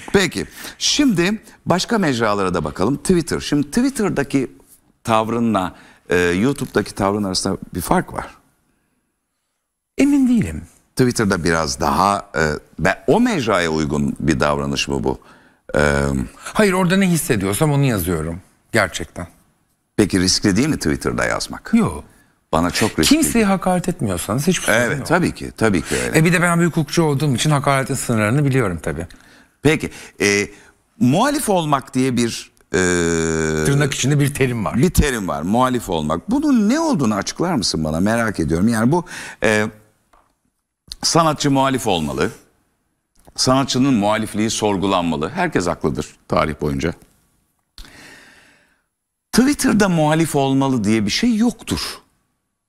Peki şimdi başka mecralara da bakalım. Twitter. Şimdi Twitter'daki tavrınla e, YouTube'daki tavrın arasında bir fark var. Emin değilim. Twitter'da biraz daha ve o mecraya uygun bir davranış mı bu? E, Hayır orada ne hissediyorsam onu yazıyorum gerçekten. Peki riskli değil mi Twitter'da yazmak? Yok. Bana çok riskli. Kimseyi hakaret etmiyorsanız hiçbir sorun evet, yok. Evet tabii ki tabii ki öyle. E bir de ben bir hukukçu olduğum için hakaretin sınırlarını biliyorum tabii. Peki e, muhalif olmak diye bir e, tırnak içinde bir terim var. Bir terim var muhalif olmak. Bunun ne olduğunu açıklar mısın bana merak ediyorum. Yani bu e, sanatçı muhalif olmalı. Sanatçının muhalifliği sorgulanmalı. Herkes haklıdır tarih boyunca. Twitter'da muhalif olmalı diye bir şey yoktur.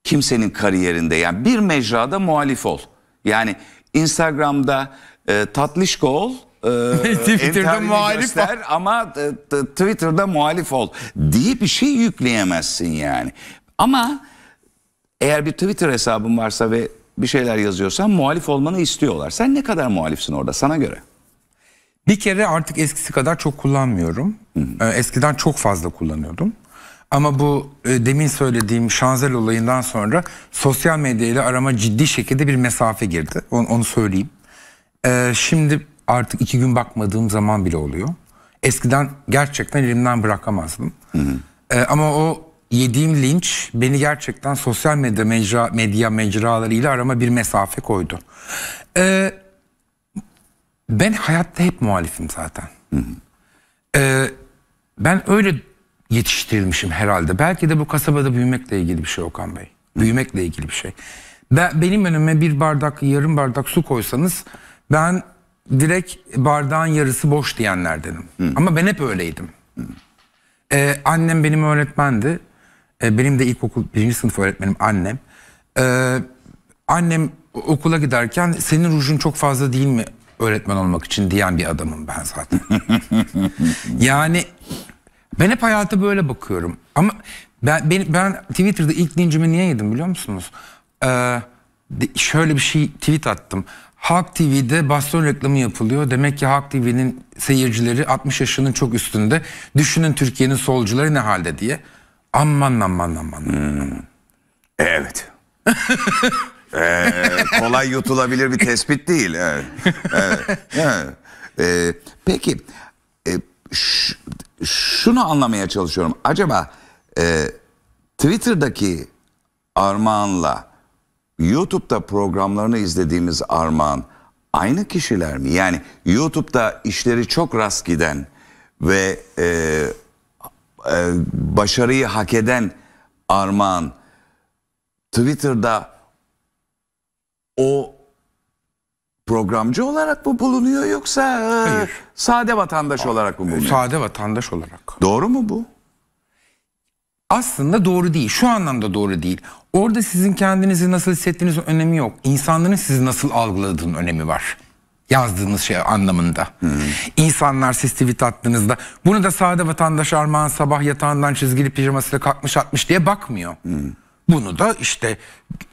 Kimsenin kariyerinde yani bir mecrada muhalif ol. Yani Instagram'da e, tatlışko ol. E, Twitter'da muhalif ol. Ama e, Twitter'da muhalif ol diye bir şey yükleyemezsin yani. Ama eğer bir Twitter hesabın varsa ve bir şeyler yazıyorsan muhalif olmanı istiyorlar. Sen ne kadar muhalifsin orada sana göre. Bir kere artık eskisi kadar çok kullanmıyorum. Hı hı. Ee, eskiden çok fazla kullanıyordum. Ama bu e, demin söylediğim şanzel olayından sonra sosyal medyayla arama ciddi şekilde bir mesafe girdi. Onu, onu söyleyeyim. E, şimdi artık iki gün bakmadığım zaman bile oluyor. Eskiden gerçekten elimden bırakamazdım. Hı hı. E, ama o yediğim linç beni gerçekten sosyal medya mecra, medya mecralarıyla arama bir mesafe koydu. E, ben hayatta hep muhalifim zaten. Hı hı. Ee, ben öyle yetiştirilmişim herhalde. Belki de bu kasabada büyümekle ilgili bir şey Okan Bey. Büyümekle ilgili bir şey. Ben, benim önüme bir bardak, yarım bardak su koysanız ben direkt bardağın yarısı boş diyenlerdenim. Hı. Ama ben hep öyleydim. Hı. Ee, annem benim öğretmendi. Ee, benim de ilkokul birinci sınıf öğretmenim annem. Ee, annem okula giderken senin rujun çok fazla değil mi öğretmen olmak için diyen bir adamım ben zaten. yani ben hep hayata böyle bakıyorum. Ama ben, ben, ben Twitter'da ilk lincimi niye yedim biliyor musunuz? Ee, şöyle bir şey tweet attım. Halk TV'de baston reklamı yapılıyor. Demek ki Halk TV'nin seyircileri 60 yaşının çok üstünde. Düşünün Türkiye'nin solcuları ne halde diye. Aman aman aman. Hmm. Evet. Ee, kolay yutulabilir bir tespit değil. Evet. Ee, peki e, şunu anlamaya çalışıyorum. Acaba e, Twitter'daki Armağan'la YouTube'da programlarını izlediğimiz Armağan aynı kişiler mi? Yani YouTube'da işleri çok rast giden ve e, e, başarıyı hak eden Armağan Twitter'da o programcı olarak mı bulunuyor yoksa Hayır. sade vatandaş olarak mı bulunuyor? Sade vatandaş olarak. Doğru mu bu? Aslında doğru değil. Şu anlamda doğru değil. Orada sizin kendinizi nasıl hissettiğinizin önemi yok. İnsanların sizi nasıl algıladığının önemi var. Yazdığınız şey anlamında. Hmm. İnsanlar siz tweet attığınızda bunu da sade vatandaş Armağan sabah yatağından çizgili pijamasıyla kalkmış atmış diye bakmıyor. Hmm. Bunu da işte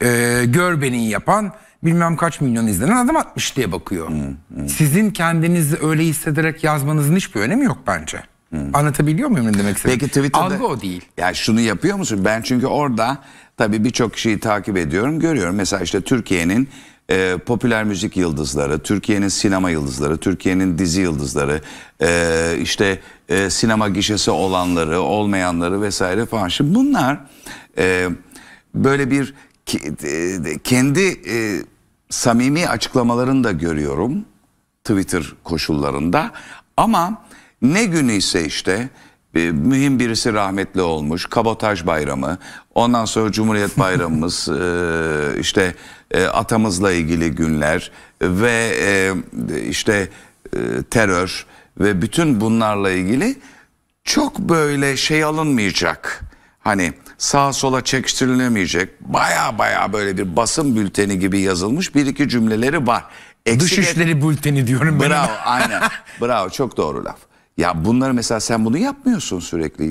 e, beni yapan bilmem kaç milyon izlenen adam atmış diye bakıyor. Hmm, hmm. Sizin kendinizi öyle hissederek yazmanızın hiçbir önemi yok bence. Hmm. Anlatabiliyor muyum ne demek istediğimi? Peki Twitter'da algı o değil. Yani şunu yapıyor musun? Ben çünkü orada tabii birçok kişiyi takip ediyorum, görüyorum. Mesela işte Türkiye'nin e, popüler müzik yıldızları, Türkiye'nin sinema yıldızları, Türkiye'nin dizi yıldızları, e, işte e, sinema gişesi olanları, olmayanları vesaire falan. Şimdi bunlar e, böyle bir e, kendi e, samimi açıklamalarını da görüyorum Twitter koşullarında ama ne günü ise işte e, mühim birisi rahmetli olmuş kabotaj bayramı ondan sonra Cumhuriyet Bayramımız e, işte e, atamızla ilgili günler ve e, işte e, terör ve bütün bunlarla ilgili çok böyle şey alınmayacak hani sağa sola çekiştirilemeyecek baya baya böyle bir basın bülteni gibi yazılmış bir iki cümleleri var. Eksik Dış et... bülteni diyorum. Bravo benim. aynen bravo çok doğru laf. Ya bunları mesela sen bunu yapmıyorsun sürekli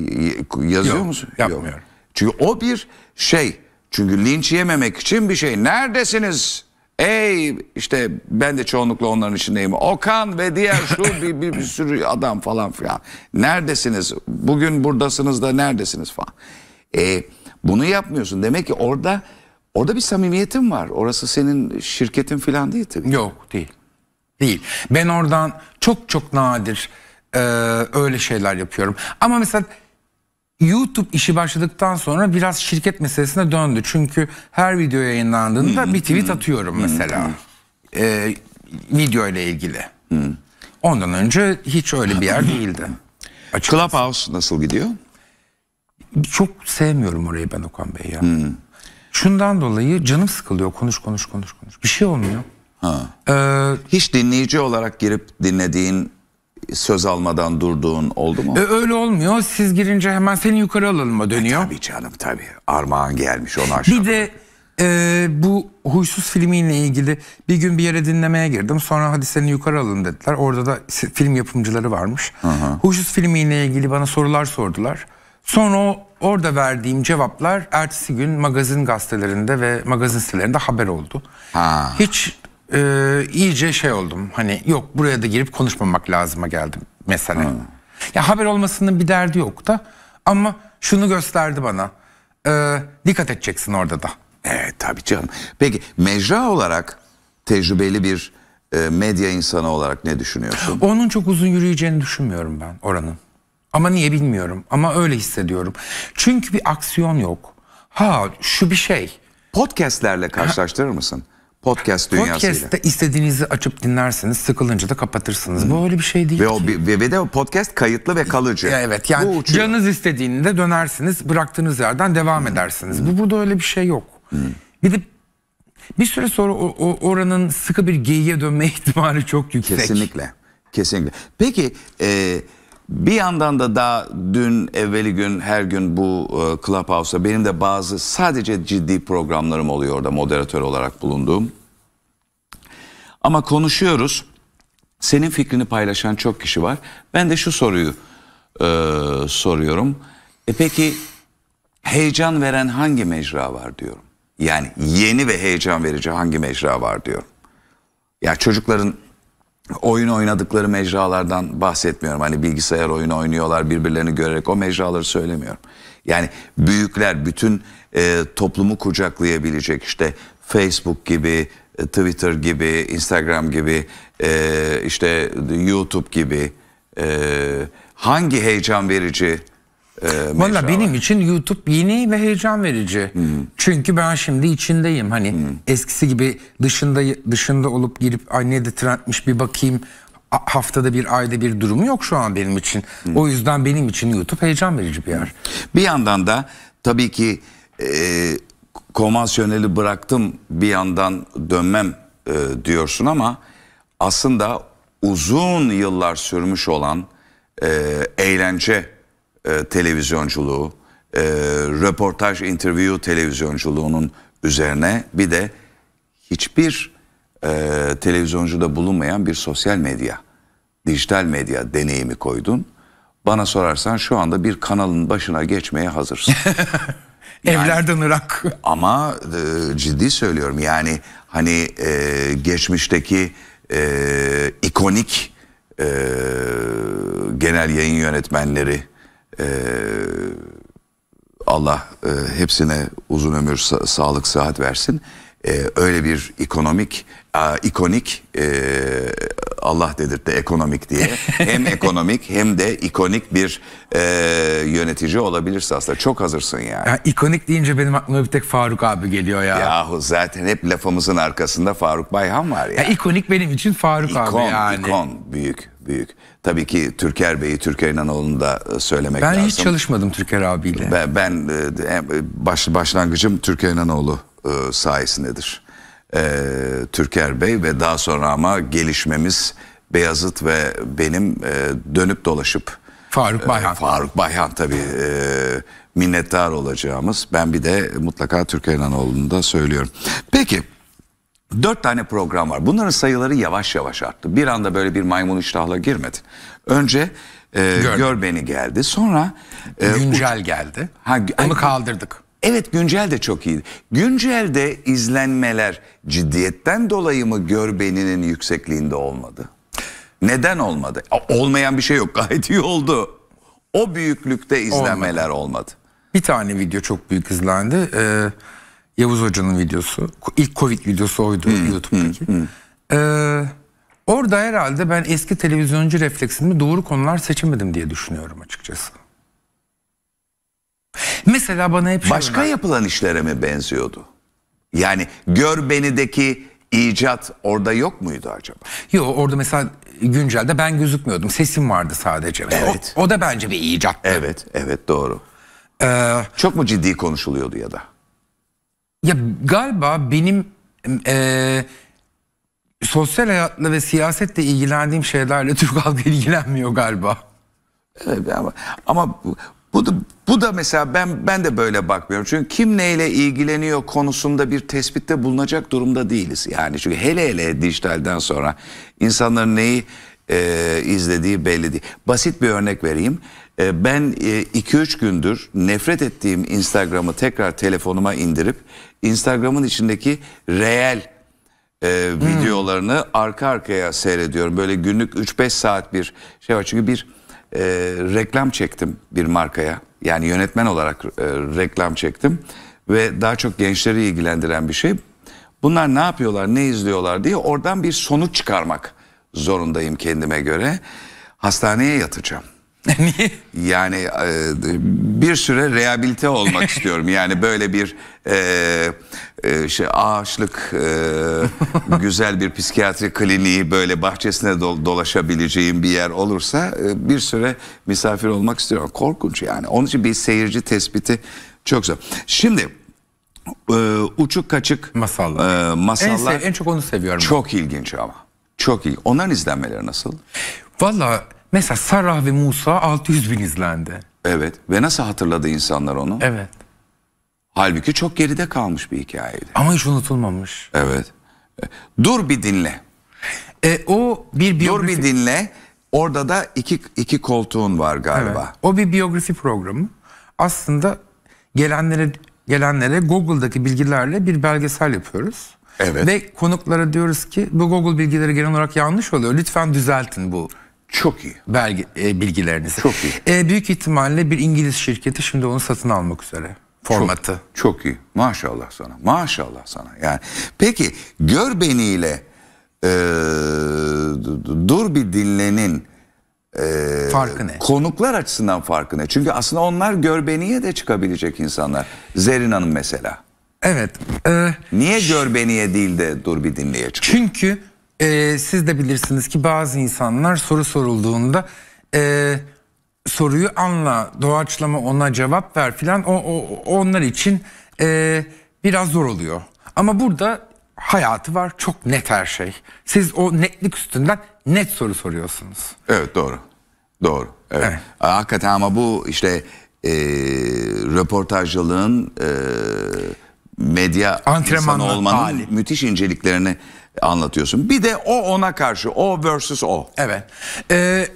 yazıyor Yok, musun? Yapmıyorum. Yok. Çünkü o bir şey çünkü linç yememek için bir şey neredesiniz? Ey işte ben de çoğunlukla onların içindeyim. Okan ve diğer şu bir, bir, bir sürü adam falan filan. Neredesiniz? Bugün buradasınız da neredesiniz falan. E, bunu yapmıyorsun. Demek ki orada orada bir samimiyetin var. Orası senin şirketin falan değil tabii. Yok değil. Değil. Ben oradan çok çok nadir e, öyle şeyler yapıyorum. Ama mesela YouTube işi başladıktan sonra biraz şirket meselesine döndü. Çünkü her video yayınlandığında hmm, bir tweet hmm, atıyorum mesela. Hmm. E, video ile ilgili. Hmm. Ondan önce hiç öyle bir yer değildi. Açıkçası. Clubhouse nasıl gidiyor? çok sevmiyorum orayı ben Okan Bey ya. Hmm. Şundan dolayı canım sıkılıyor konuş konuş konuş konuş. Bir şey olmuyor. Ha. Ee, Hiç dinleyici olarak girip dinlediğin söz almadan durduğun oldu mu? E, öyle olmuyor. Siz girince hemen seni yukarı alalım mı e, dönüyor. E, tabii canım tabii. Armağan gelmiş ona. aşağı. Bir de e, bu huysuz filmiyle ilgili bir gün bir yere dinlemeye girdim. Sonra hadi seni yukarı alın dediler. Orada da film yapımcıları varmış. Hı hı. Huysuz filmiyle ilgili bana sorular sordular. Sonra orada verdiğim cevaplar ertesi gün magazin gazetelerinde ve magazin sitelerinde haber oldu. Ha. Hiç e, iyice şey oldum. Hani yok buraya da girip konuşmamak lazıma geldim mesela. Ha. Hmm. Ya haber olmasının bir derdi yok da ama şunu gösterdi bana. E, dikkat edeceksin orada da. Evet tabii canım. Peki mecra olarak tecrübeli bir e, medya insanı olarak ne düşünüyorsun? Onun çok uzun yürüyeceğini düşünmüyorum ben oranın. Ama niye bilmiyorum. Ama öyle hissediyorum. Çünkü bir aksiyon yok. Ha şu bir şey. Podcast'lerle karşılaştırır mısın? Podcast dünyasıyla. Podcast'te istediğinizi açıp dinlersiniz, sıkılınca da kapatırsınız. Hmm. Bu öyle bir şey değil ve o, Ve, ve de podcast kayıtlı ve kalıcı. Evet yani canınız istediğinde dönersiniz, bıraktığınız yerden devam hmm. edersiniz. Hmm. Bu burada öyle bir şey yok. Hmm. Bir de bir süre sonra o, o, oranın sıkı bir geyiğe dönme ihtimali çok yüksek. Kesinlikle, kesinlikle. Peki... E, bir yandan da daha dün evveli gün her gün bu e, Clubhouse'da benim de bazı sadece ciddi programlarım oluyor orada moderatör olarak bulunduğum. Ama konuşuyoruz. Senin fikrini paylaşan çok kişi var. Ben de şu soruyu e, soruyorum. E peki heyecan veren hangi mecra var diyorum. Yani yeni ve heyecan verici hangi mecra var diyorum. Ya çocukların oyun oynadıkları mecralardan bahsetmiyorum. Hani bilgisayar oyunu oynuyorlar birbirlerini görerek o mecraları söylemiyorum. Yani büyükler bütün e, toplumu kucaklayabilecek işte Facebook gibi, e, Twitter gibi, Instagram gibi, e, işte YouTube gibi e, hangi heyecan verici e, ee, Valla benim için YouTube yeni ve heyecan verici. Hmm. Çünkü ben şimdi içindeyim. Hani hmm. eskisi gibi dışında dışında olup girip ne de trendmiş bir bakayım haftada bir ayda bir durumu yok şu an benim için. Hmm. O yüzden benim için YouTube heyecan verici bir yer. Bir yandan da tabii ki e, konvansiyoneli bıraktım bir yandan dönmem e, diyorsun ama aslında uzun yıllar sürmüş olan e, eğlence e, televizyonculuğu, e, röportaj, interview televizyonculuğunun üzerine bir de hiçbir e, televizyoncuda bulunmayan bir sosyal medya, dijital medya deneyimi koydun. Bana sorarsan şu anda bir kanalın başına geçmeye hazırsın. Yani, Evlerden Irak. Ama e, ciddi söylüyorum yani hani e, geçmişteki e, ikonik e, genel yayın yönetmenleri ee, Allah e, hepsine uzun ömür, sa sağlık, sıhhat versin. Ee, öyle bir ekonomik, a, ikonik, e, Allah dedirtti ekonomik diye. Hem ekonomik hem de ikonik bir e, yönetici olabilirsin aslında. Çok hazırsın yani. Ya, ikonik deyince benim aklıma bir tek Faruk abi geliyor ya. Yahu zaten hep lafımızın arkasında Faruk Bayhan var ya. ya ikonik benim için Faruk ikon, abi yani. İkon, büyük büyük. Tabii ki Türker Bey'i, Türker İnanoğlu'nu da e, söylemek ben lazım. Ben hiç çalışmadım Türker abiyle. Ben, ben e, e, baş, başlangıcım Türker İnanoğlu sayesindedir. Türker Bey ve daha sonra ama gelişmemiz Beyazıt ve benim dönüp dolaşıp Faruk Bayhan. Faruk Bayhan tabii minnettar olacağımız. Ben bir de mutlaka Türker İnanoğlu'nu da söylüyorum. Peki Dört tane program var. Bunların sayıları yavaş yavaş arttı. Bir anda böyle bir maymun iştahla girmedin. Önce e, gör. gör beni geldi. Sonra e, güncel geldi. Ha, Onu kaldırdık. Evet güncel de çok iyiydi. Güncelde izlenmeler ciddiyetten dolayı mı gör beninin yüksekliğinde olmadı? Neden olmadı? Olmayan bir şey yok gayet iyi oldu. O büyüklükte izlenmeler olmadı. olmadı. Bir tane video çok büyük izlendi. Ee, Yavuz Hoca'nın videosu. İlk Covid videosu oydu hmm, YouTube'daki. Hmm, hmm, Ee, orada herhalde ben eski televizyoncu refleksimi doğru konular seçemedim diye düşünüyorum açıkçası. Mesela bana hep şey Başka şey yapılan işlere mi benziyordu? Yani gör benideki icat orada yok muydu acaba? Yok orada mesela güncelde ben gözükmüyordum. Sesim vardı sadece. Evet. O, o da bence bir icattı. Evet, evet doğru. Ee, Çok mu ciddi konuşuluyordu ya da? Ya galiba benim e, sosyal hayatla ve siyasetle ilgilendiğim şeylerle Türk halkı ilgilenmiyor galiba. Evet ama ama bu, da bu da mesela ben ben de böyle bakmıyorum. Çünkü kim neyle ilgileniyor konusunda bir tespitte bulunacak durumda değiliz. Yani çünkü hele hele dijitalden sonra insanların neyi e, izlediği belli değil. Basit bir örnek vereyim. E, ben 2-3 e, gündür nefret ettiğim Instagram'ı tekrar telefonuma indirip Instagram'ın içindeki reel e, hmm. videolarını hmm. arka arkaya seyrediyorum. Böyle günlük 3-5 saat bir şey var. Çünkü bir e, reklam çektim bir markaya. Yani yönetmen olarak e, reklam çektim. Ve daha çok gençleri ilgilendiren bir şey. Bunlar ne yapıyorlar, ne izliyorlar diye oradan bir sonuç çıkarmak zorundayım kendime göre. Hastaneye yatacağım. Niye? Yani e, bir süre rehabilite olmak istiyorum. Yani böyle bir e, e şey ağaçlık e, güzel bir psikiyatri kliniği böyle bahçesine do dolaşabileceğim bir yer olursa e, bir süre misafir olmak istiyorum. Korkunç yani. Onun için bir seyirci tespiti çok zor. Şimdi e, uçuk kaçık masallar. E, masallar en, en çok onu seviyorum. Çok ilginç ama. Çok iyi. Onların izlenmeleri nasıl? Valla Mesela Sarah ve Musa 600 bin izlendi. Evet ve nasıl hatırladı insanlar onu? Evet. Halbuki çok geride kalmış bir hikayeydi. Ama hiç unutulmamış. Evet. E, dur bir dinle. E, o bir biyografi... Dur bir dinle. Orada da iki, iki koltuğun var galiba. Evet. O bir biyografi programı. Aslında gelenlere gelenlere Google'daki bilgilerle bir belgesel yapıyoruz. Evet. Ve konuklara diyoruz ki bu Google bilgileri genel olarak yanlış oluyor. Lütfen düzeltin bu çok iyi. Belge, e, bilgilerinizi. Çok iyi. E, büyük ihtimalle bir İngiliz şirketi şimdi onu satın almak üzere formatı. Çok, çok iyi. Maşallah sana. Maşallah sana. Yani peki gör beniyle e, dur bir dinlenin e, farkı ne? Konuklar açısından farkı ne? Çünkü aslında onlar görbeniye de çıkabilecek insanlar. Zerin Hanım mesela. Evet. E, Niye görbeniye değil de dur bir dinleye çıkıyor? Çünkü e, siz de bilirsiniz ki bazı insanlar soru sorulduğunda e, soruyu anla, doğaçlama ona cevap ver filan o, o onlar için e, biraz zor oluyor. Ama burada hayatı var çok net her şey. Siz o netlik üstünden net soru soruyorsunuz. Evet doğru. Doğru. Evet. evet. Hakikaten ama bu işte e, röportajcılığın e, medya Antrenmanlı insanı olmanın hali. müthiş inceliklerini anlatıyorsun. Bir de o ona karşı. O versus o. Evet. Ee,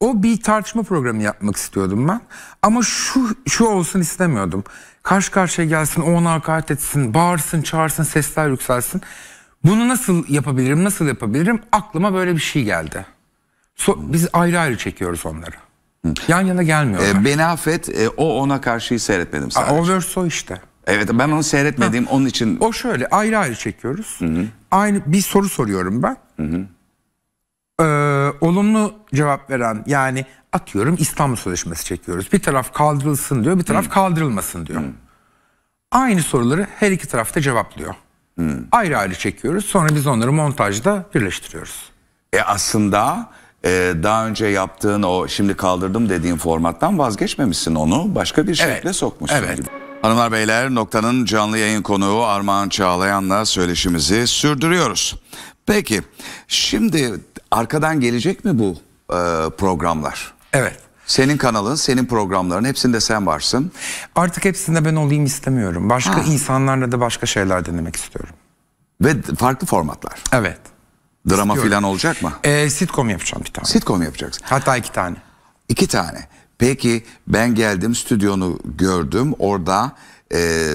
o bir tartışma programı yapmak istiyordum ben. Ama şu şu olsun istemiyordum. Karşı karşıya gelsin, o ona hakaret etsin, bağırsın, çağırsın, sesler yükselsin. Bunu nasıl yapabilirim, nasıl yapabilirim? Aklıma böyle bir şey geldi. So, biz ayrı ayrı çekiyoruz onları. Yan yana gelmiyorlar. E, beni affet, e, o ona karşıyı seyretmedim sadece. A, o verso işte. Evet ben onu seyretmediğim ha. onun için. O şöyle ayrı ayrı çekiyoruz. Hı hı. Aynı bir soru soruyorum ben. Hı hı. Ee, olumlu cevap veren yani atıyorum İstanbul Sözleşmesi çekiyoruz. Bir taraf kaldırılsın diyor bir taraf hı. kaldırılmasın diyor. Hı. Aynı soruları her iki tarafta cevaplıyor. Hı. Ayrı ayrı çekiyoruz sonra biz onları montajda birleştiriyoruz. E aslında e, daha önce yaptığın o şimdi kaldırdım dediğin formattan vazgeçmemişsin onu başka bir şekle evet. sokmuşsun. Evet. Gibi. Hanımlar beyler noktanın canlı yayın konuğu Armağan Çağlayan'la söyleşimizi sürdürüyoruz. Peki şimdi arkadan gelecek mi bu e, programlar? Evet. Senin kanalın, senin programların hepsinde sen varsın. Artık hepsinde ben olayım istemiyorum. Başka ha. insanlarla da başka şeyler denemek istiyorum. Ve farklı formatlar. Evet. Drama filan olacak mı? Ee, sitcom yapacağım bir tane. Sitcom yapacaksın. Hatta iki tane. İki tane. Peki ben geldim stüdyonu gördüm. Orada e,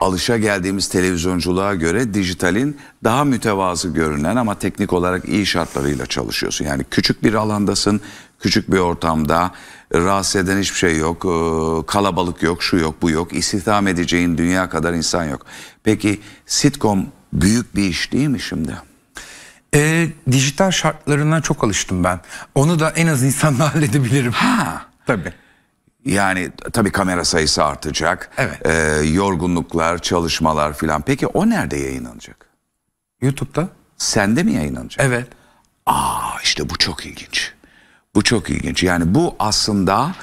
alışa geldiğimiz televizyonculuğa göre dijitalin daha mütevazı görünen ama teknik olarak iyi şartlarıyla çalışıyorsun. Yani küçük bir alandasın, küçük bir ortamda rahatsız eden hiçbir şey yok, e, kalabalık yok, şu yok, bu yok, istihdam edeceğin dünya kadar insan yok. Peki sitcom büyük bir iş değil mi şimdi? E, dijital şartlarına çok alıştım ben. Onu da en az insanla halledebilirim. Ha. Tabii. Yani tabii kamera sayısı artacak. Evet. Ee, yorgunluklar, çalışmalar filan. Peki o nerede yayınlanacak? YouTube'da. Sende mi yayınlanacak? Evet. Aa işte bu çok ilginç. Bu çok ilginç. Yani bu aslında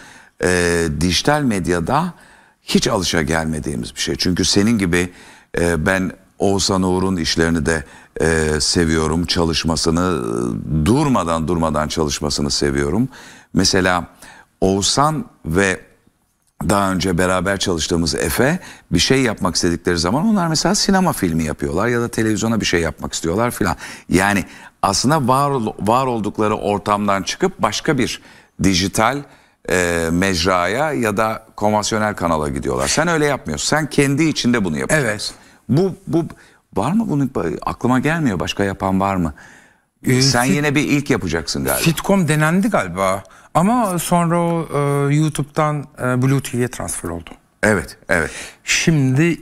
e, dijital medyada hiç alışa gelmediğimiz bir şey. Çünkü senin gibi e, ben Oğuzhan Uğur'un işlerini de e, seviyorum. Çalışmasını durmadan durmadan çalışmasını seviyorum. Mesela Oğuzhan ve daha önce beraber çalıştığımız Efe bir şey yapmak istedikleri zaman onlar mesela sinema filmi yapıyorlar ya da televizyona bir şey yapmak istiyorlar filan. Yani aslında var, var oldukları ortamdan çıkıp başka bir dijital e, mecraya ya da konvansiyonel kanala gidiyorlar. Sen öyle yapmıyorsun. Sen kendi içinde bunu yapıyorsun. Evet. Bu, bu var mı bunun aklıma gelmiyor başka yapan var mı? Ee, Sen sit- yine bir ilk yapacaksın galiba. Sitcom denendi galiba ama sonra o e, YouTube'dan e, Blue TV'ye transfer oldu. Evet, evet. Şimdi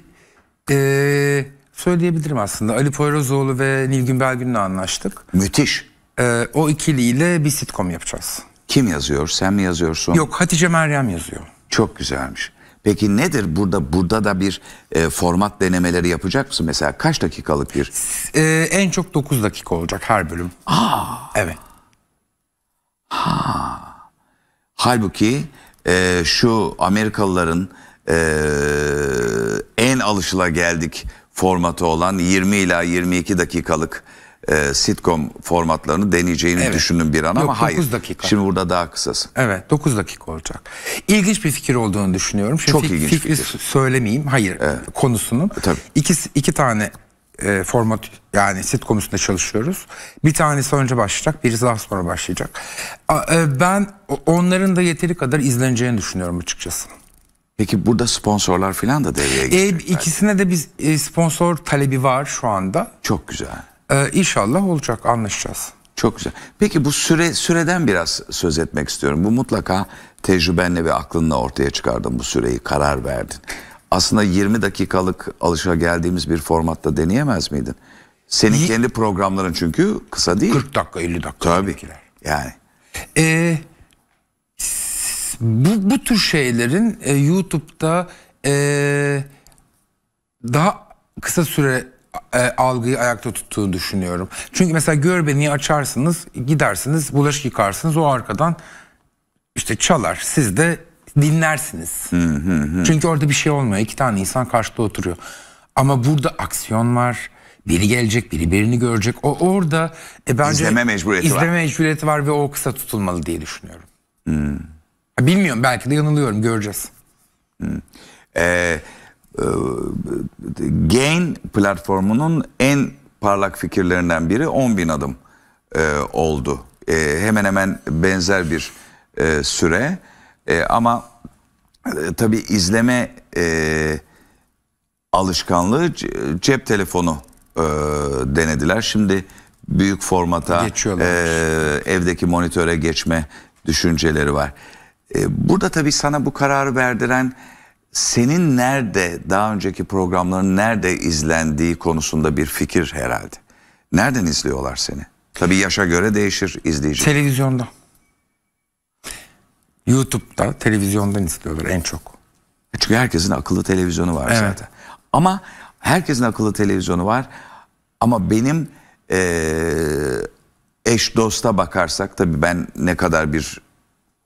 e, söyleyebilirim aslında Ali Poyrazoğlu ve Nilgün Belgün'le anlaştık. Müthiş. E, o ikiliyle bir sitcom yapacağız. Kim yazıyor? Sen mi yazıyorsun? Yok Hatice Meryem yazıyor. Çok güzelmiş. Peki nedir burada burada da bir e, format denemeleri yapacak mısın? Mesela kaç dakikalık bir? Ee, en çok 9 dakika olacak her bölüm. Aa. Evet. Ha. Halbuki e, şu Amerikalıların e, en alışıla geldik formatı olan 20 ila 22 dakikalık e, sitcom formatlarını deneyeceğini evet. düşündüm bir an Yok, ama hayır. dakika. Şimdi burada daha kısası. Evet 9 dakika olacak. İlginç bir fikir olduğunu düşünüyorum. Şimdi Çok fik ilginç fikri fikir. söylemeyeyim. Hayır evet. konusunu. E, tabii. İki, iki tane e, format yani sitcom üstünde çalışıyoruz. Bir tanesi önce başlayacak, biri daha sonra başlayacak. A, e, ben onların da yeteri kadar izleneceğini düşünüyorum açıkçası. Peki burada sponsorlar falan da devreye e, girecek. E, ikisine de biz e, sponsor talebi var şu anda. Çok güzel. Ee, inşallah olacak anlaşacağız. Çok güzel. Peki bu süre süreden biraz söz etmek istiyorum. Bu mutlaka tecrübenle ve aklınla ortaya çıkardın bu süreyi, karar verdin. Aslında 20 dakikalık alışa geldiğimiz bir formatta deneyemez miydin? Senin İyi. kendi programların çünkü kısa değil. 40 dakika, 50 dakika. Tabii. Dakikalar. Yani. Ee, bu, bu tür şeylerin e, YouTube'da e, daha kısa süre e, algıyı ayakta tuttuğunu düşünüyorum. Çünkü mesela görbeniyi açarsınız, gidersiniz, bulaşık yıkarsınız o arkadan işte çalar. Siz de dinlersiniz. Hı hı hı. Çünkü orada bir şey olmuyor. İki tane insan karşıda oturuyor. Ama burada aksiyon var. Biri gelecek, biri birini görecek. O orada e, bence izleme mecburiyeti izleme var. İzleme mecburiyeti var ve o kısa tutulmalı diye düşünüyorum. Hmm. Bilmiyorum belki de yanılıyorum göreceğiz. Hmm. Ee, Gain platformunun en parlak fikirlerinden biri 10 bin adım e, oldu. E, hemen hemen benzer bir e, süre ama tabi izleme alışkanlığı cep telefonu denediler. Şimdi büyük formata evdeki monitöre geçme düşünceleri var. Burada tabi sana bu kararı verdiren senin nerede daha önceki programların nerede izlendiği konusunda bir fikir herhalde. Nereden izliyorlar seni? Tabii yaşa göre değişir izleyici. Televizyonda. YouTube'da, televizyondan izliyorlar en çok. E çünkü herkesin akıllı televizyonu var evet. zaten. Ama herkesin akıllı televizyonu var. Ama benim ee, eş dosta bakarsak tabii ben ne kadar bir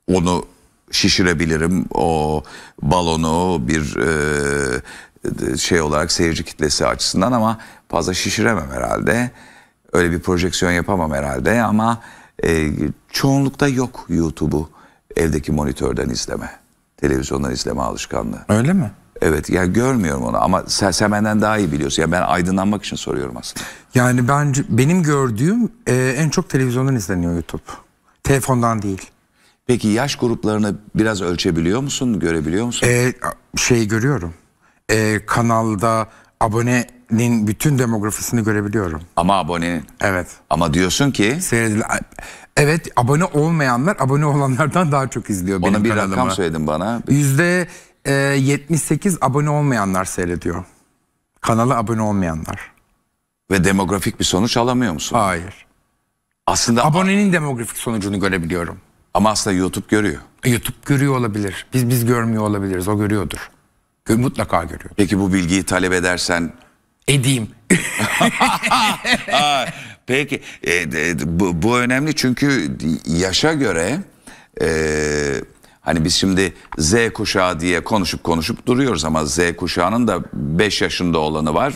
onu şişirebilirim o balonu bir e, şey olarak seyirci kitlesi açısından ama fazla şişiremem herhalde. Öyle bir projeksiyon yapamam herhalde ama e, çoğunlukta yok YouTube'u evdeki monitörden izleme. Televizyondan izleme alışkanlığı. Öyle mi? Evet ya yani görmüyorum onu ama sen, sen benden daha iyi biliyorsun. Yani ben aydınlanmak için soruyorum aslında. Yani bence benim gördüğüm e, en çok televizyondan izleniyor YouTube. Telefondan değil. Peki yaş gruplarını biraz ölçebiliyor musun, görebiliyor musun? Ee, şey görüyorum. Ee, kanalda abonenin bütün demografisini görebiliyorum. Ama abonenin. Evet. Ama diyorsun ki... Seyredil evet abone olmayanlar abone olanlardan daha çok izliyor Bana bir kanalımı. rakam söyledin bana. Yüzde 78 e, abone olmayanlar seyrediyor. Kanala abone olmayanlar. Ve demografik bir sonuç alamıyor musun? Hayır. Aslında abonenin demografik sonucunu görebiliyorum. Ama aslında YouTube görüyor. E, YouTube görüyor olabilir. Biz biz görmüyor olabiliriz. O görüyordur. Mutlaka görüyor. Peki bu bilgiyi talep edersen edeyim. Peki e, e, bu, bu önemli çünkü yaşa göre e, hani biz şimdi Z kuşağı diye konuşup konuşup duruyoruz ama Z kuşağının da 5 yaşında olanı var,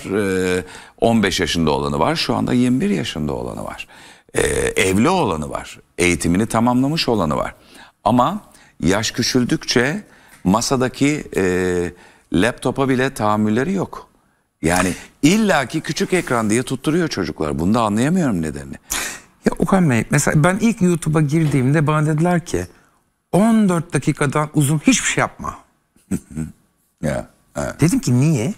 e, 15 yaşında olanı var, şu anda 21 yaşında olanı var e, evli olanı var. Eğitimini tamamlamış olanı var. Ama yaş küçüldükçe masadaki e, laptopa bile tahammülleri yok. Yani illaki küçük ekran diye tutturuyor çocuklar. Bunu da anlayamıyorum nedenini. Ya Okan Bey mesela ben ilk YouTube'a girdiğimde bana dediler ki 14 dakikadan uzun hiçbir şey yapma. ya, evet. Dedim ki niye?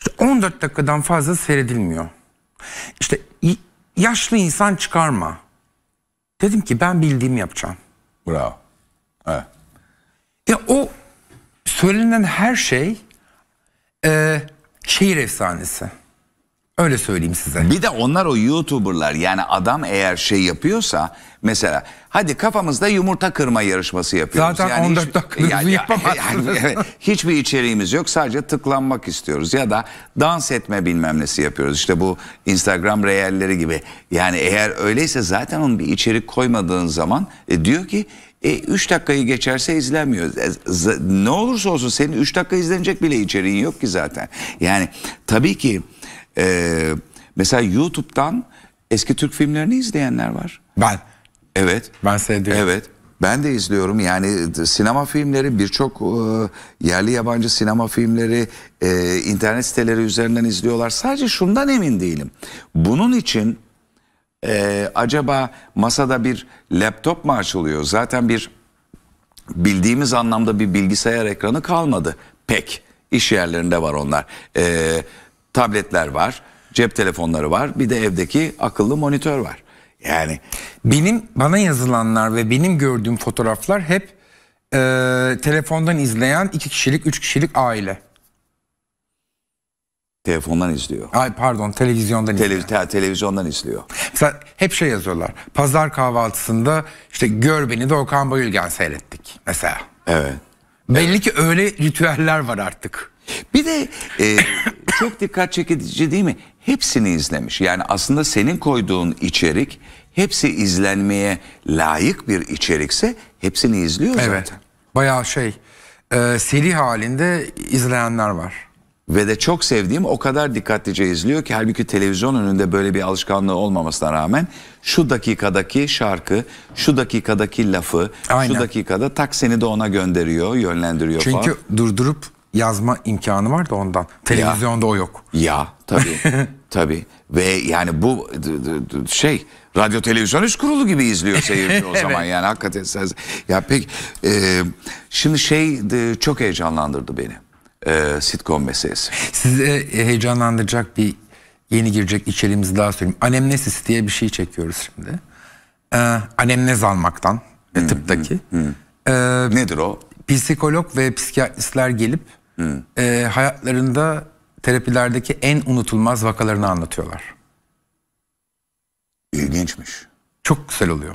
İşte 14 dakikadan fazla seyredilmiyor. İşte yaşlı insan çıkarma. Dedim ki ben bildiğimi yapacağım. Bravo. Evet. Ya e, o söylenen her şey e, şehir efsanesi. Öyle söyleyeyim size. Bir de onlar o YouTuber'lar yani adam eğer şey yapıyorsa mesela hadi kafamızda yumurta kırma yarışması yapıyoruz. Zaten yani 14 dakikanızı yani, yapamazsınız. Yani, yani, hiçbir içeriğimiz yok sadece tıklanmak istiyoruz ya da dans etme bilmem nesi yapıyoruz. İşte bu Instagram reelleri gibi yani eğer öyleyse zaten onun bir içerik koymadığın zaman e, diyor ki 3 e, dakikayı geçerse izlenmiyor. E, ne olursa olsun senin 3 dakika izlenecek bile içeriğin yok ki zaten. Yani tabii ki ee, mesela YouTube'dan eski Türk filmlerini izleyenler var. Ben. Evet. Ben seyrediyorum. Evet. Ben de izliyorum yani sinema filmleri birçok e, yerli yabancı sinema filmleri e, internet siteleri üzerinden izliyorlar. Sadece şundan emin değilim. Bunun için e, acaba masada bir laptop mu açılıyor? Zaten bir bildiğimiz anlamda bir bilgisayar ekranı kalmadı pek. İş yerlerinde var onlar. Eee tabletler var, cep telefonları var, bir de evdeki akıllı monitör var. Yani benim bana yazılanlar ve benim gördüğüm fotoğraflar hep e, telefondan izleyen iki kişilik, üç kişilik aile. Telefondan izliyor. Ay pardon televizyondan Televiz izliyor. televizyondan izliyor. Mesela hep şey yazıyorlar. Pazar kahvaltısında işte gör beni de Okan Bayülgen seyrettik mesela. Evet. Belli evet. ki öyle ritüeller var artık. Bir de e, çok dikkat çekici değil mi? Hepsini izlemiş. Yani aslında senin koyduğun içerik hepsi izlenmeye layık bir içerikse hepsini izliyor zaten. Evet. Bayağı şey e, seri halinde izleyenler var. Ve de çok sevdiğim o kadar dikkatlice izliyor ki halbuki televizyon önünde böyle bir alışkanlığı olmamasına rağmen şu dakikadaki şarkı, şu dakikadaki lafı, Aynen. şu dakikada tak seni de ona gönderiyor, yönlendiriyor Çünkü falan. Çünkü durdurup yazma imkanı var da ondan. Televizyonda ya. o yok. Ya tabii tabii ve yani bu şey radyo televizyon üst kurulu gibi izliyor seyirci o zaman evet. yani hakikaten. Ya pek e, şimdi şey de, çok heyecanlandırdı beni e, sitcom meselesi. Size heyecanlandıracak bir yeni girecek içeriğimizi daha söyleyeyim. Anemnesis diye bir şey çekiyoruz şimdi. Ee, anemnez almaktan e, hmm, tıptaki. Hmm, hmm. Ee, Nedir o? psikolog ve psikiyatristler gelip e, hayatlarında terapilerdeki en unutulmaz vakalarını anlatıyorlar. İlginçmiş. Çok güzel oluyor.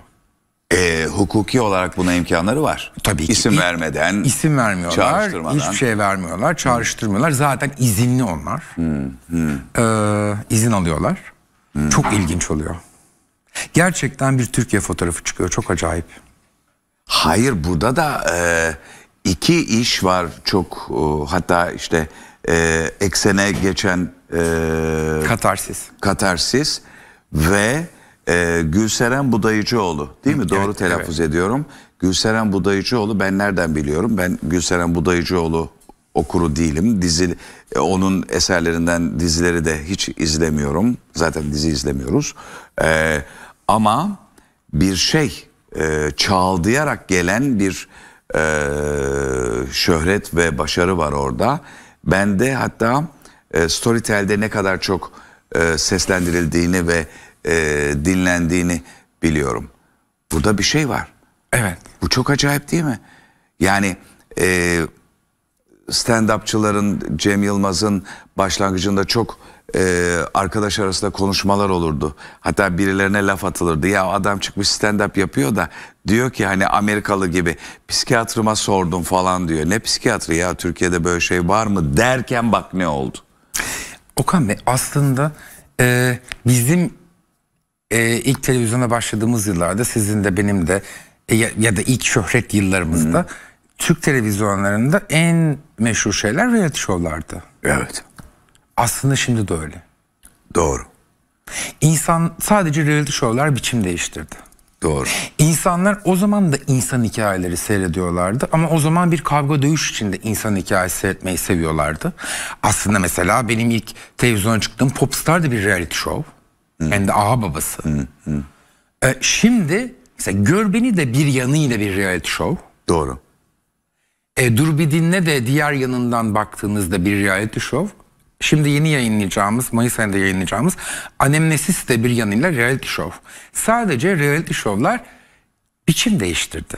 E, hukuki olarak buna imkanları var. Tabii ki. İsim vermeden. İsim vermiyorlar. Çağrıştırmadan. Hiçbir şey vermiyorlar. Çağrıştırmıyorlar. Zaten izinli onlar. Hmm. Hmm. alıyorlar. Hmm. Çok ilginç oluyor. Gerçekten bir Türkiye fotoğrafı çıkıyor. Çok acayip. Hayır burada da... E iki iş var çok e, hatta işte e, eksene geçen e, Katarsis. Katarsis ve e, Gülseren Budayıcıoğlu değil mi? Hı, Doğru telaffuz evet. ediyorum. Gülseren Budayıcıoğlu ben nereden biliyorum? Ben Gülseren Budayıcıoğlu okuru değilim. Dizi e, onun eserlerinden dizileri de hiç izlemiyorum. Zaten dizi izlemiyoruz. E, ama bir şey e, çağlayarak gelen bir e, şöhret ve başarı var orada. de hatta e, Storytel'de ne kadar çok e, seslendirildiğini ve e, dinlendiğini biliyorum. Burada bir şey var. Evet. Bu çok acayip değil mi? Yani e, stand-upçıların Cem Yılmaz'ın başlangıcında çok e, arkadaş arasında konuşmalar olurdu. Hatta birilerine laf atılırdı. Ya adam çıkmış stand-up yapıyor da diyor ki hani Amerikalı gibi psikiyatrıma sordum falan diyor. Ne psikiyatri ya Türkiye'de böyle şey var mı derken bak ne oldu. Okan Bey aslında e, bizim e, ilk televizyona başladığımız yıllarda sizin de benim de e, ya, ya da ilk şöhret yıllarımızda Hı. Türk televizyonlarında en meşhur şeyler reality şovlardı. Evet. Aslında şimdi de öyle. Doğru. İnsan sadece reality show'lar biçim değiştirdi. Doğru. İnsanlar o zaman da insan hikayeleri seyrediyorlardı ama o zaman bir kavga dövüş içinde insan hikayesi seyretmeyi seviyorlardı. Aslında mesela benim ilk televizyona çıktığım Popstar da bir reality show. Hmm. Hem de aha babası. Hmm. Hmm. Ee, şimdi mesela Gör Beni de bir yanıyla bir reality show. Doğru. E, Dur Bir Dinle de diğer yanından baktığınızda bir reality show. Şimdi yeni yayınlayacağımız, Mayıs ayında yayınlayacağımız Anemnesis de bir yanıyla reality show. Sadece reality show'lar biçim değiştirdi.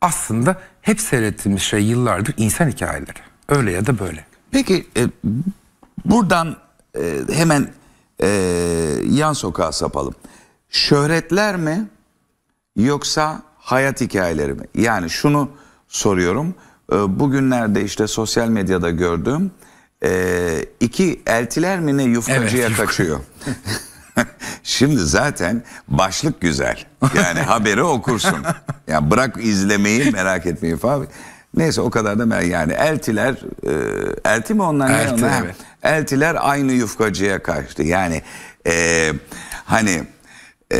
Aslında hep seyrettiğimiz şey yıllardır insan hikayeleri. Öyle ya da böyle. Peki e, buradan e, hemen e, yan sokağa sapalım. Şöhretler mi yoksa hayat hikayeleri mi? Yani şunu soruyorum. E, bugünlerde işte sosyal medyada gördüğüm e, iki eltiler mi ne yufkacıya evet, kaçıyor. Şimdi zaten başlık güzel. Yani haberi okursun. Yani bırak izlemeyi merak etmeyi falan. Neyse o kadar da merak. Yani eltiler, e, elti mi onlar? Elti, ne onlar? Evet. Eltiler aynı yufkacıya kaçtı. Yani e, hani e,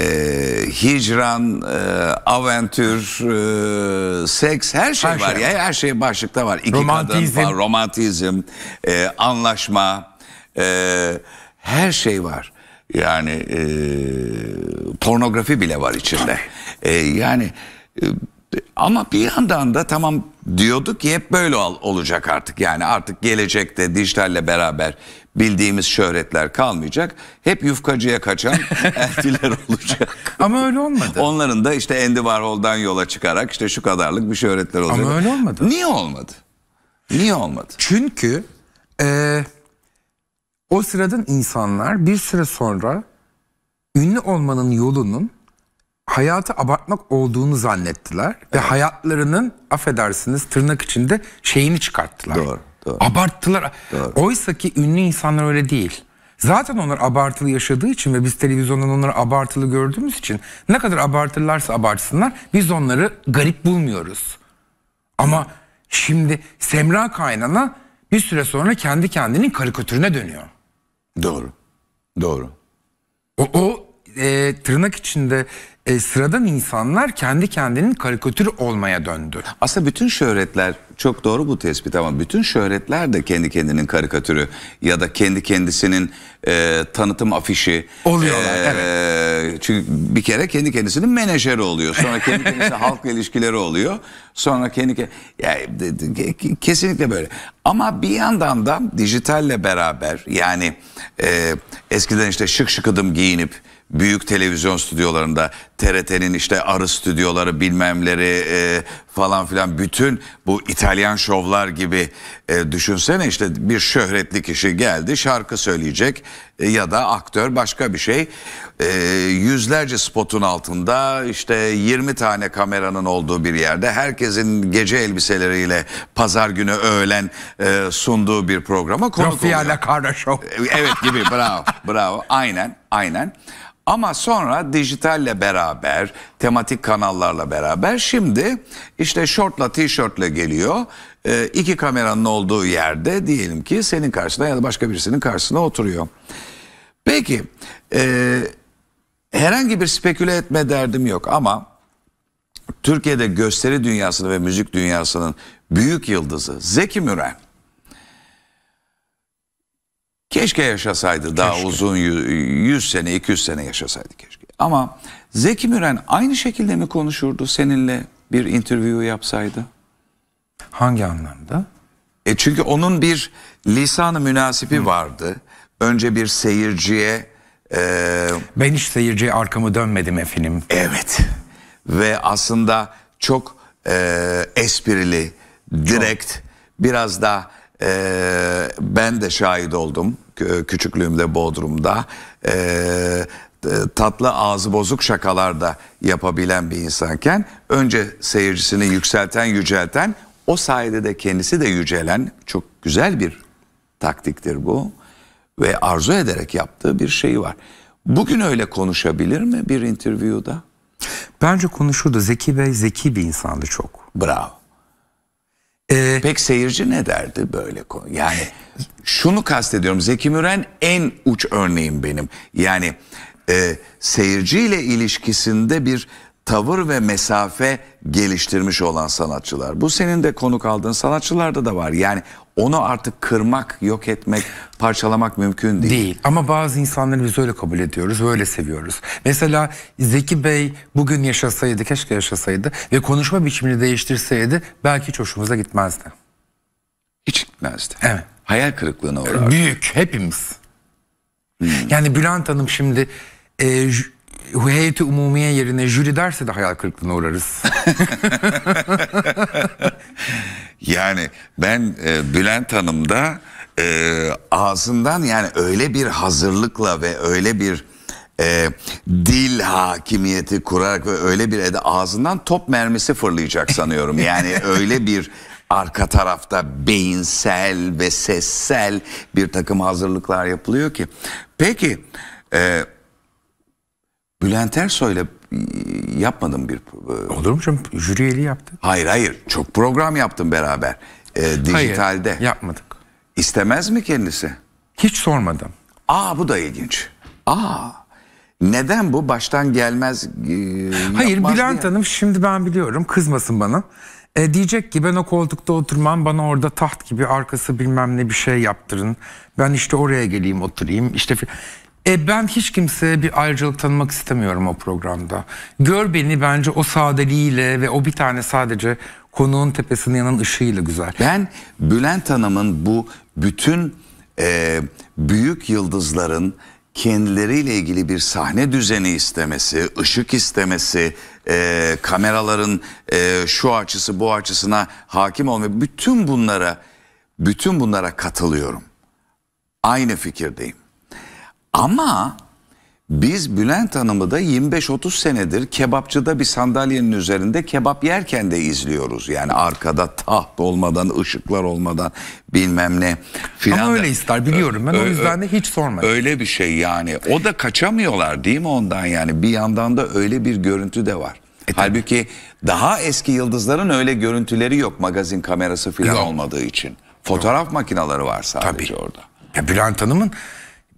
hicran, e, aventür, e, seks her şey her var şey. ya her şey başlıkta var. İki romantizm. kadın var, romantizm, e, anlaşma, e, her şey var. Yani e, pornografi bile var içinde. E, yani e, ama bir yandan da tamam diyorduk ki hep böyle olacak artık. Yani artık gelecekte dijitalle beraber bildiğimiz şöhretler kalmayacak. Hep yufkacıya kaçan eltiler olacak. Ama öyle olmadı. Onların da işte Andy Warhol'dan yola çıkarak işte şu kadarlık bir şöhretler olacak. Ama öyle olmadı. Niye olmadı? Niye olmadı? Çünkü e, o sıradan insanlar bir süre sonra ünlü olmanın yolunun hayatı abartmak olduğunu zannettiler. Evet. Ve hayatlarının affedersiniz tırnak içinde şeyini çıkarttılar. Doğru. Doğru. Abarttılar. Doğru. Oysa ki ünlü insanlar öyle değil. Zaten onlar abartılı yaşadığı için ve biz televizyondan onları abartılı gördüğümüz için ne kadar abartırlarsa abartsınlar biz onları garip bulmuyoruz. Ama şimdi Semra Kaynana bir süre sonra kendi kendinin karikatürüne dönüyor. Doğru. Doğru. O, o e, tırnak içinde e, sıradan insanlar kendi kendinin karikatür olmaya döndü. Aslında bütün şöhretler çok doğru bu tespit ama bütün şöhretler de kendi kendinin karikatürü ya da kendi kendisinin e, tanıtım afişi. Oluyorlar e, evet. Çünkü bir kere kendi kendisinin menajeri oluyor. Sonra kendi kendisi halk ilişkileri oluyor. Sonra kendi yani, kesinlikle böyle. Ama bir yandan da dijitalle beraber yani e, eskiden işte şık şıkıdım giyinip büyük televizyon stüdyolarında TRT'nin işte arı stüdyoları bilmemleri e, falan filan bütün bu İtalyan şovlar gibi e, düşünsene işte bir şöhretli kişi geldi şarkı söyleyecek e, ya da aktör başka bir şey e, yüzlerce spotun altında işte 20 tane kameranın olduğu bir yerde herkesin gece elbiseleriyle pazar günü öğlen e, sunduğu bir programa konuk oluyor. E, evet gibi bravo bravo aynen aynen. Ama sonra dijitalle beraber beraber, tematik kanallarla beraber şimdi işte şortla tişörtle geliyor. E, iki kameranın olduğu yerde diyelim ki senin karşısına ya da başka birisinin karşısına oturuyor. Peki e, herhangi bir speküle etme derdim yok ama Türkiye'de gösteri dünyasının ve müzik dünyasının büyük yıldızı Zeki Müren. Keşke yaşasaydı keşke. daha uzun 100 sene 200 sene yaşasaydı keşke. Ama Zeki Müren aynı şekilde mi konuşurdu seninle bir interview yapsaydı? Hangi anlamda? E çünkü onun bir lisanı münasibi Hı. vardı. Önce bir seyirciye... E... Ben hiç seyirciye arkamı dönmedim efendim. Evet. Ve aslında çok e, esprili, direkt, çok. biraz da e, ben de şahit oldum küçüklüğümde Bodrum'da. E, e, tatlı ağzı bozuk şakalar da yapabilen bir insanken önce seyircisini yükselten yücelten o sayede de kendisi de yücelen çok güzel bir taktiktir bu ve arzu ederek yaptığı bir şey var. Bugün öyle konuşabilir mi bir interview'da? Bence konuşurdu. Zeki Bey zeki bir insandı çok. Bravo. Ee, Pek seyirci ne derdi böyle konu? Yani şunu kastediyorum. Zeki Müren en uç örneğim benim. Yani e, seyirciyle ilişkisinde bir tavır ve mesafe geliştirmiş olan sanatçılar. Bu senin de konuk aldığın sanatçılarda da var. Yani onu artık kırmak, yok etmek, parçalamak mümkün değil. Değil ama bazı insanları biz öyle kabul ediyoruz, öyle seviyoruz. Mesela Zeki Bey bugün yaşasaydı, keşke yaşasaydı ve konuşma biçimini değiştirseydi belki hiç hoşumuza gitmezdi. Hiç gitmezdi. Evet. Hayal kırıklığına uğrar. Büyük hepimiz. Hmm. Yani Bülent Hanım şimdi e, heyeti umumiye yerine jüri derse de hayal kırıklığına uğrarız. yani ben e, Bülent Hanım'da e, ağzından yani öyle bir hazırlıkla ve öyle bir e, dil hakimiyeti kurarak ve öyle bir ede ağzından top mermisi fırlayacak sanıyorum. Yani öyle bir arka tarafta beyinsel ve sessel bir takım hazırlıklar yapılıyor ki. Peki e, Bülent Ersoy'la ıı, yapmadım bir... Iı, Olur mu canım? Jüriyeli yaptın. Hayır hayır. Çok program yaptım beraber. E, dijitalde. Hayır yapmadık. İstemez mi kendisi? Hiç sormadım. Aa bu da ilginç. Aa. Neden bu baştan gelmez? E, Hayır Bülent diye. Hanım şimdi ben biliyorum kızmasın bana. E, diyecek ki ben o koltukta oturmam bana orada taht gibi arkası bilmem ne bir şey yaptırın. Ben işte oraya geleyim oturayım. İşte e ben hiç kimseye bir ayrıcalık tanımak istemiyorum o programda. Gör beni bence o sadeliğiyle ve o bir tane sadece konuğun tepesinde yanan ışığıyla güzel. Ben Bülent Hanım'ın bu bütün e, büyük yıldızların kendileriyle ilgili bir sahne düzeni istemesi, ışık istemesi, e, kameraların e, şu açısı bu açısına hakim olma bütün bunlara bütün bunlara katılıyorum. Aynı fikirdeyim. Ama biz Bülent Hanım'ı da 25-30 senedir kebapçıda bir sandalyenin üzerinde kebap yerken de izliyoruz. Yani arkada taht olmadan, ışıklar olmadan bilmem ne filan. Ama öyle ister biliyorum ben o yüzden de hiç sormadım. Öyle bir şey yani. O da kaçamıyorlar değil mi ondan yani? Bir yandan da öyle bir görüntü de var. E, Halbuki daha eski yıldızların öyle görüntüleri yok magazin kamerası filan olmadığı için. Fotoğraf yok. makineleri var sadece tabii. orada. Ya Bülent Hanım'ın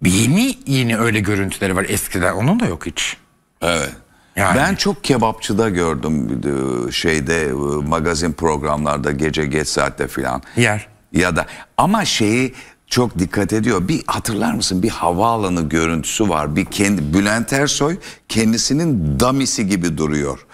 Yeni yeni öyle görüntüleri var eskiden onun da yok hiç. Evet. Yani. Ben çok kebapçıda gördüm e, şeyde e, magazin programlarda gece geç saatte filan. Yer. Ya da ama şeyi çok dikkat ediyor. Bir hatırlar mısın bir havaalanı görüntüsü var. Bir kendi Bülent Ersoy kendisinin damisi gibi duruyor.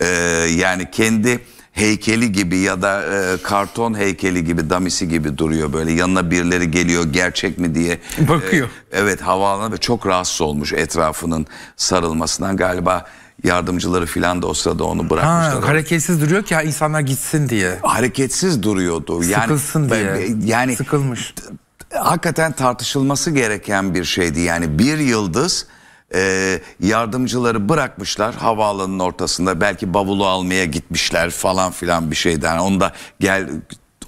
ee, yani kendi heykeli gibi ya da e, karton heykeli gibi damisi gibi duruyor böyle yanına birileri geliyor gerçek mi diye e, bakıyor. E, evet havaalanı ve çok rahatsız olmuş etrafının sarılmasından galiba yardımcıları filan da o sırada onu bırakmışlar. Ha, hareketsiz duruyor ki ya insanlar gitsin diye. Hareketsiz duruyordu. Yani, Sıkılsın diye. Yani sıkılmış. Hakikaten tartışılması gereken bir şeydi. Yani bir yıldız e, yardımcıları bırakmışlar havaalanının ortasında belki bavulu almaya gitmişler falan filan bir şeyden onu da gel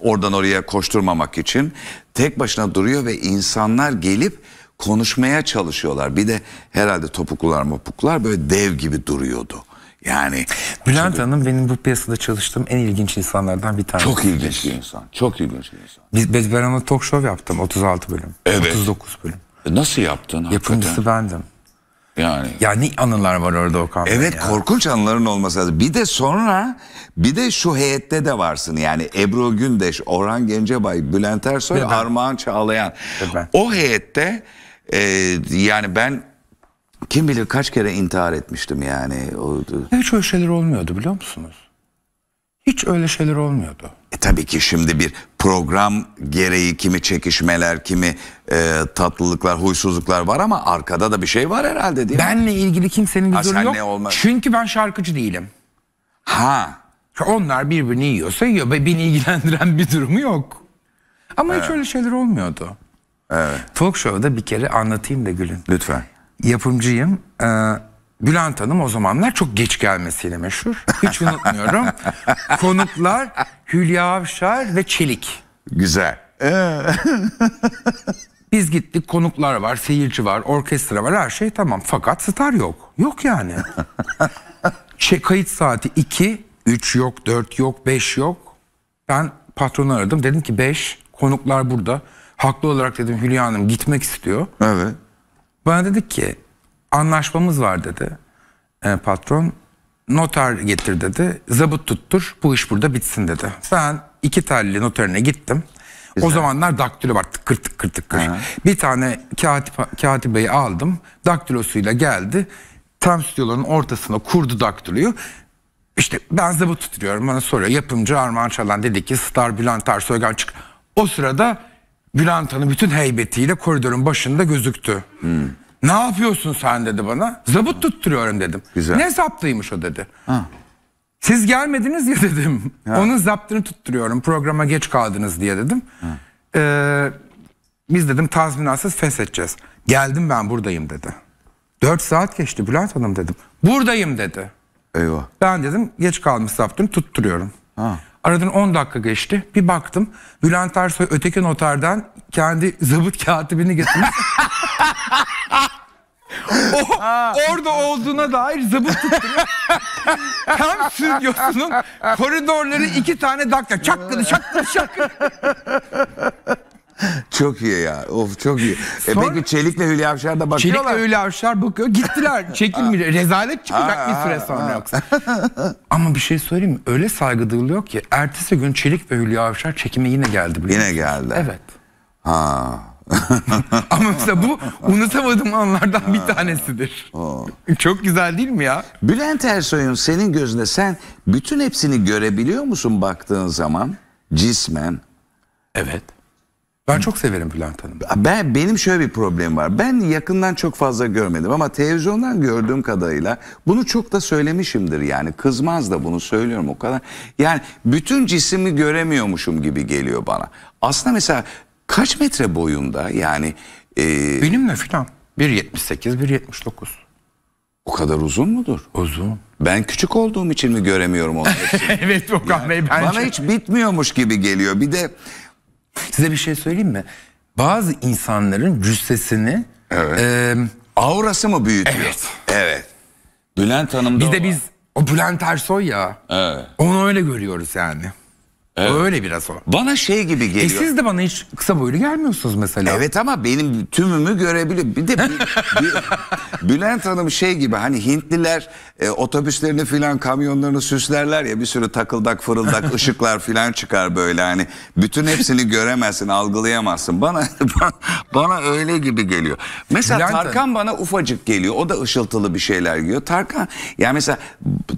oradan oraya koşturmamak için tek başına duruyor ve insanlar gelip konuşmaya çalışıyorlar. Bir de herhalde topuklular mopuklar böyle dev gibi duruyordu. Yani Bülent Hanım benim bu piyasada çalıştığım en ilginç insanlardan bir tanesi. Çok ilginç bir insan. Çok ilginç bir insan. Biz, biz ben talk show yaptım 36 bölüm. Evet. 39 bölüm. E nasıl yaptın? Yapımcısı hakikaten? bendim. Yani. Yani anılar var orada o Bey Evet ya. korkunç anıların olması lazım. Bir de sonra bir de şu heyette de varsın. Yani Ebru Gündeş, Orhan Gencebay, Bülent Ersoy, Ve Armağan Çağlayan. Ve O heyette e, yani ben kim bilir kaç kere intihar etmiştim yani. Hiç öyle şeyler olmuyordu biliyor musunuz? Hiç öyle şeyler olmuyordu. E tabii ki şimdi bir program gereği kimi çekişmeler, kimi e, tatlılıklar, huysuzluklar var ama arkada da bir şey var herhalde değil Benle mi? Benle ilgili kimsenin bir durumu yok. Olma... Çünkü ben şarkıcı değilim. Ha. Onlar birbirini yiyorsa yiyor. Beni ilgilendiren bir durumu yok. Ama evet. hiç öyle şeyler olmuyordu. Evet. Talk show'da bir kere anlatayım da gülün. Lütfen. Yapımcıyım. Ee, Bülent Hanım o zamanlar çok geç gelmesiyle meşhur. Hiç unutmuyorum. Konuklar Hülya Avşar ve Çelik. Güzel. Biz gittik konuklar var, seyirci var, orkestra var her şey tamam. Fakat star yok. Yok yani. şey, kayıt saati 2, 3 yok, 4 yok, 5 yok. Ben patronu aradım. Dedim ki 5, konuklar burada. Haklı olarak dedim Hülya Hanım gitmek istiyor. Evet. Bana dedik ki anlaşmamız var dedi e, patron. Noter getir dedi. Zabıt tuttur. Bu iş burada bitsin dedi. Ben iki telli noterine gittim. Güzel. O zamanlar daktilo var tıkır tıkır tıkır. Aha. Bir tane katip, katibeyi aldım. Daktilosuyla geldi. Tam stüdyoların ortasına kurdu daktiloyu. İşte ben zabıt tutuyorum. Bana soruyor. Yapımcı Armağan Çalan dedi ki Star Bülent Ersoygan çık. O sırada Bülent Hanım bütün heybetiyle koridorun başında gözüktü. Hmm. Ne yapıyorsun sen dedi bana. Zabıt tutturuyorum dedim. Güzel. Ne zaptıymış o dedi. Ha. Siz gelmediniz ya dedim. Ha. Onun zaptını tutturuyorum. Programa geç kaldınız diye dedim. Ee, biz dedim tazminatsız feshedeceğiz. Geldim ben buradayım dedi. Dört saat geçti Bülent Hanım dedim. Buradayım dedi. Eyvah. Ben dedim geç kalmış zaptını tutturuyorum. Ha. Aradan 10 dakika geçti. Bir baktım Bülent Ersoy öteki notardan kendi zabıt katibini getirmiş. o, ha. orada olduğuna dair zıbıt tutturuyor. Tam stüdyosunun koridorları iki tane dakika. Çakkını çakkını çakkını. Çok iyi ya. Of çok iyi. E Sonra, peki Çelik'le Hülya Avşar da bakıyorlar. Çelik'le Hülya Avşar bakıyor. Gittiler. Çekim Rezalet çıkacak aa, bir süre sonra yoksa. Ama bir şey söyleyeyim mi? Öyle saygı duyuluyor ki ertesi gün Çelik ve Hülya Avşar çekime yine geldi. Yine geldi. Evet. Ha. Ama mesela bu unutamadığım anlardan bir tanesidir. Çok güzel değil mi ya? Bülent Ersoy'un senin gözünde sen bütün hepsini görebiliyor musun baktığın zaman cismen? Evet. Ben çok severim Bülent Hanım. Ben benim şöyle bir problem var. Ben yakından çok fazla görmedim ama televizyondan gördüğüm kadarıyla bunu çok da söylemişimdir yani. Kızmaz da bunu söylüyorum o kadar. Yani bütün cisimi göremiyormuşum gibi geliyor bana. Aslında mesela Kaç metre boyunda yani? E, Benim mi filan? 1.78, 1.79. O kadar uzun mudur? Uzun. Ben küçük olduğum için mi göremiyorum onu? evet Okan yani, Bey bence. Bana hiç bitmiyormuş gibi geliyor. Bir de size bir şey söyleyeyim mi? Bazı insanların cüssesini evet. e, aurası mı büyütüyor? Evet. Evet. Bülent Hanım da Bir de biz o Bülent Ersoy ya. Evet. Onu öyle görüyoruz yani. Evet. Öyle biraz o. Bana şey gibi geliyor. E siz de bana hiç kısa boylu gelmiyorsunuz mesela. Evet ama benim tümümü görebilir. Bir de Bülent Hanım şey gibi hani Hintliler e, otobüslerini filan kamyonlarını süslerler ya bir sürü takıldak fırıldak ışıklar filan çıkar böyle hani. Bütün hepsini göremezsin algılayamazsın. Bana bana öyle gibi geliyor. Mesela Bülent Tarkan bana ufacık geliyor. O da ışıltılı bir şeyler giyiyor. Tarkan yani mesela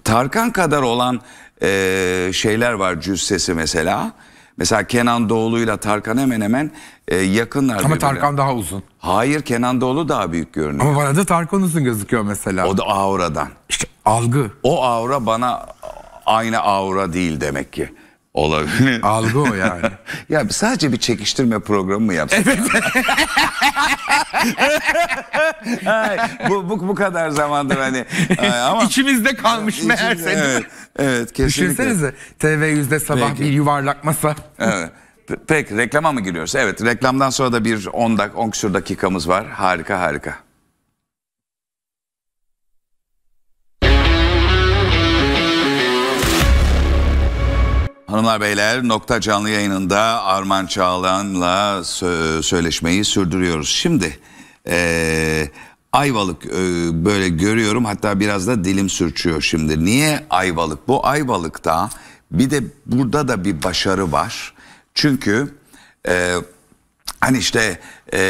Tarkan kadar olan e, şeyler var cüssesi mesela. Mesela Kenan Doğuluyla Tarkan hemen hemen e, yakınlar. Ama birbirine. Tarkan daha uzun. Hayır Kenan Doğulu daha büyük görünüyor. Ama bana da Tarkan uzun gözüküyor mesela. O da auradan. İşte algı. O aura bana aynı aura değil demek ki olabilir. Algı o yani. ya sadece bir çekiştirme programı mı yapsak? Evet. ay, bu, bu, bu kadar zamandır hani. Ay, ama... İçimizde kalmış evet, meğerse. Evet, evet kesinlikle. Düşünsenize TV100'de sabah Peki. bir yuvarlak masa. evet. Peki reklama mı giriyoruz? Evet reklamdan sonra da bir 10 dak 10 küsur dakikamız var. Harika harika. Hanımlar beyler nokta canlı yayınında Arman Çağlan'la sö söyleşmeyi sürdürüyoruz. Şimdi e, Ayvalık e, böyle görüyorum hatta biraz da dilim sürçüyor şimdi. Niye Ayvalık? Bu Ayvalık'ta bir de burada da bir başarı var. Çünkü e, hani işte e,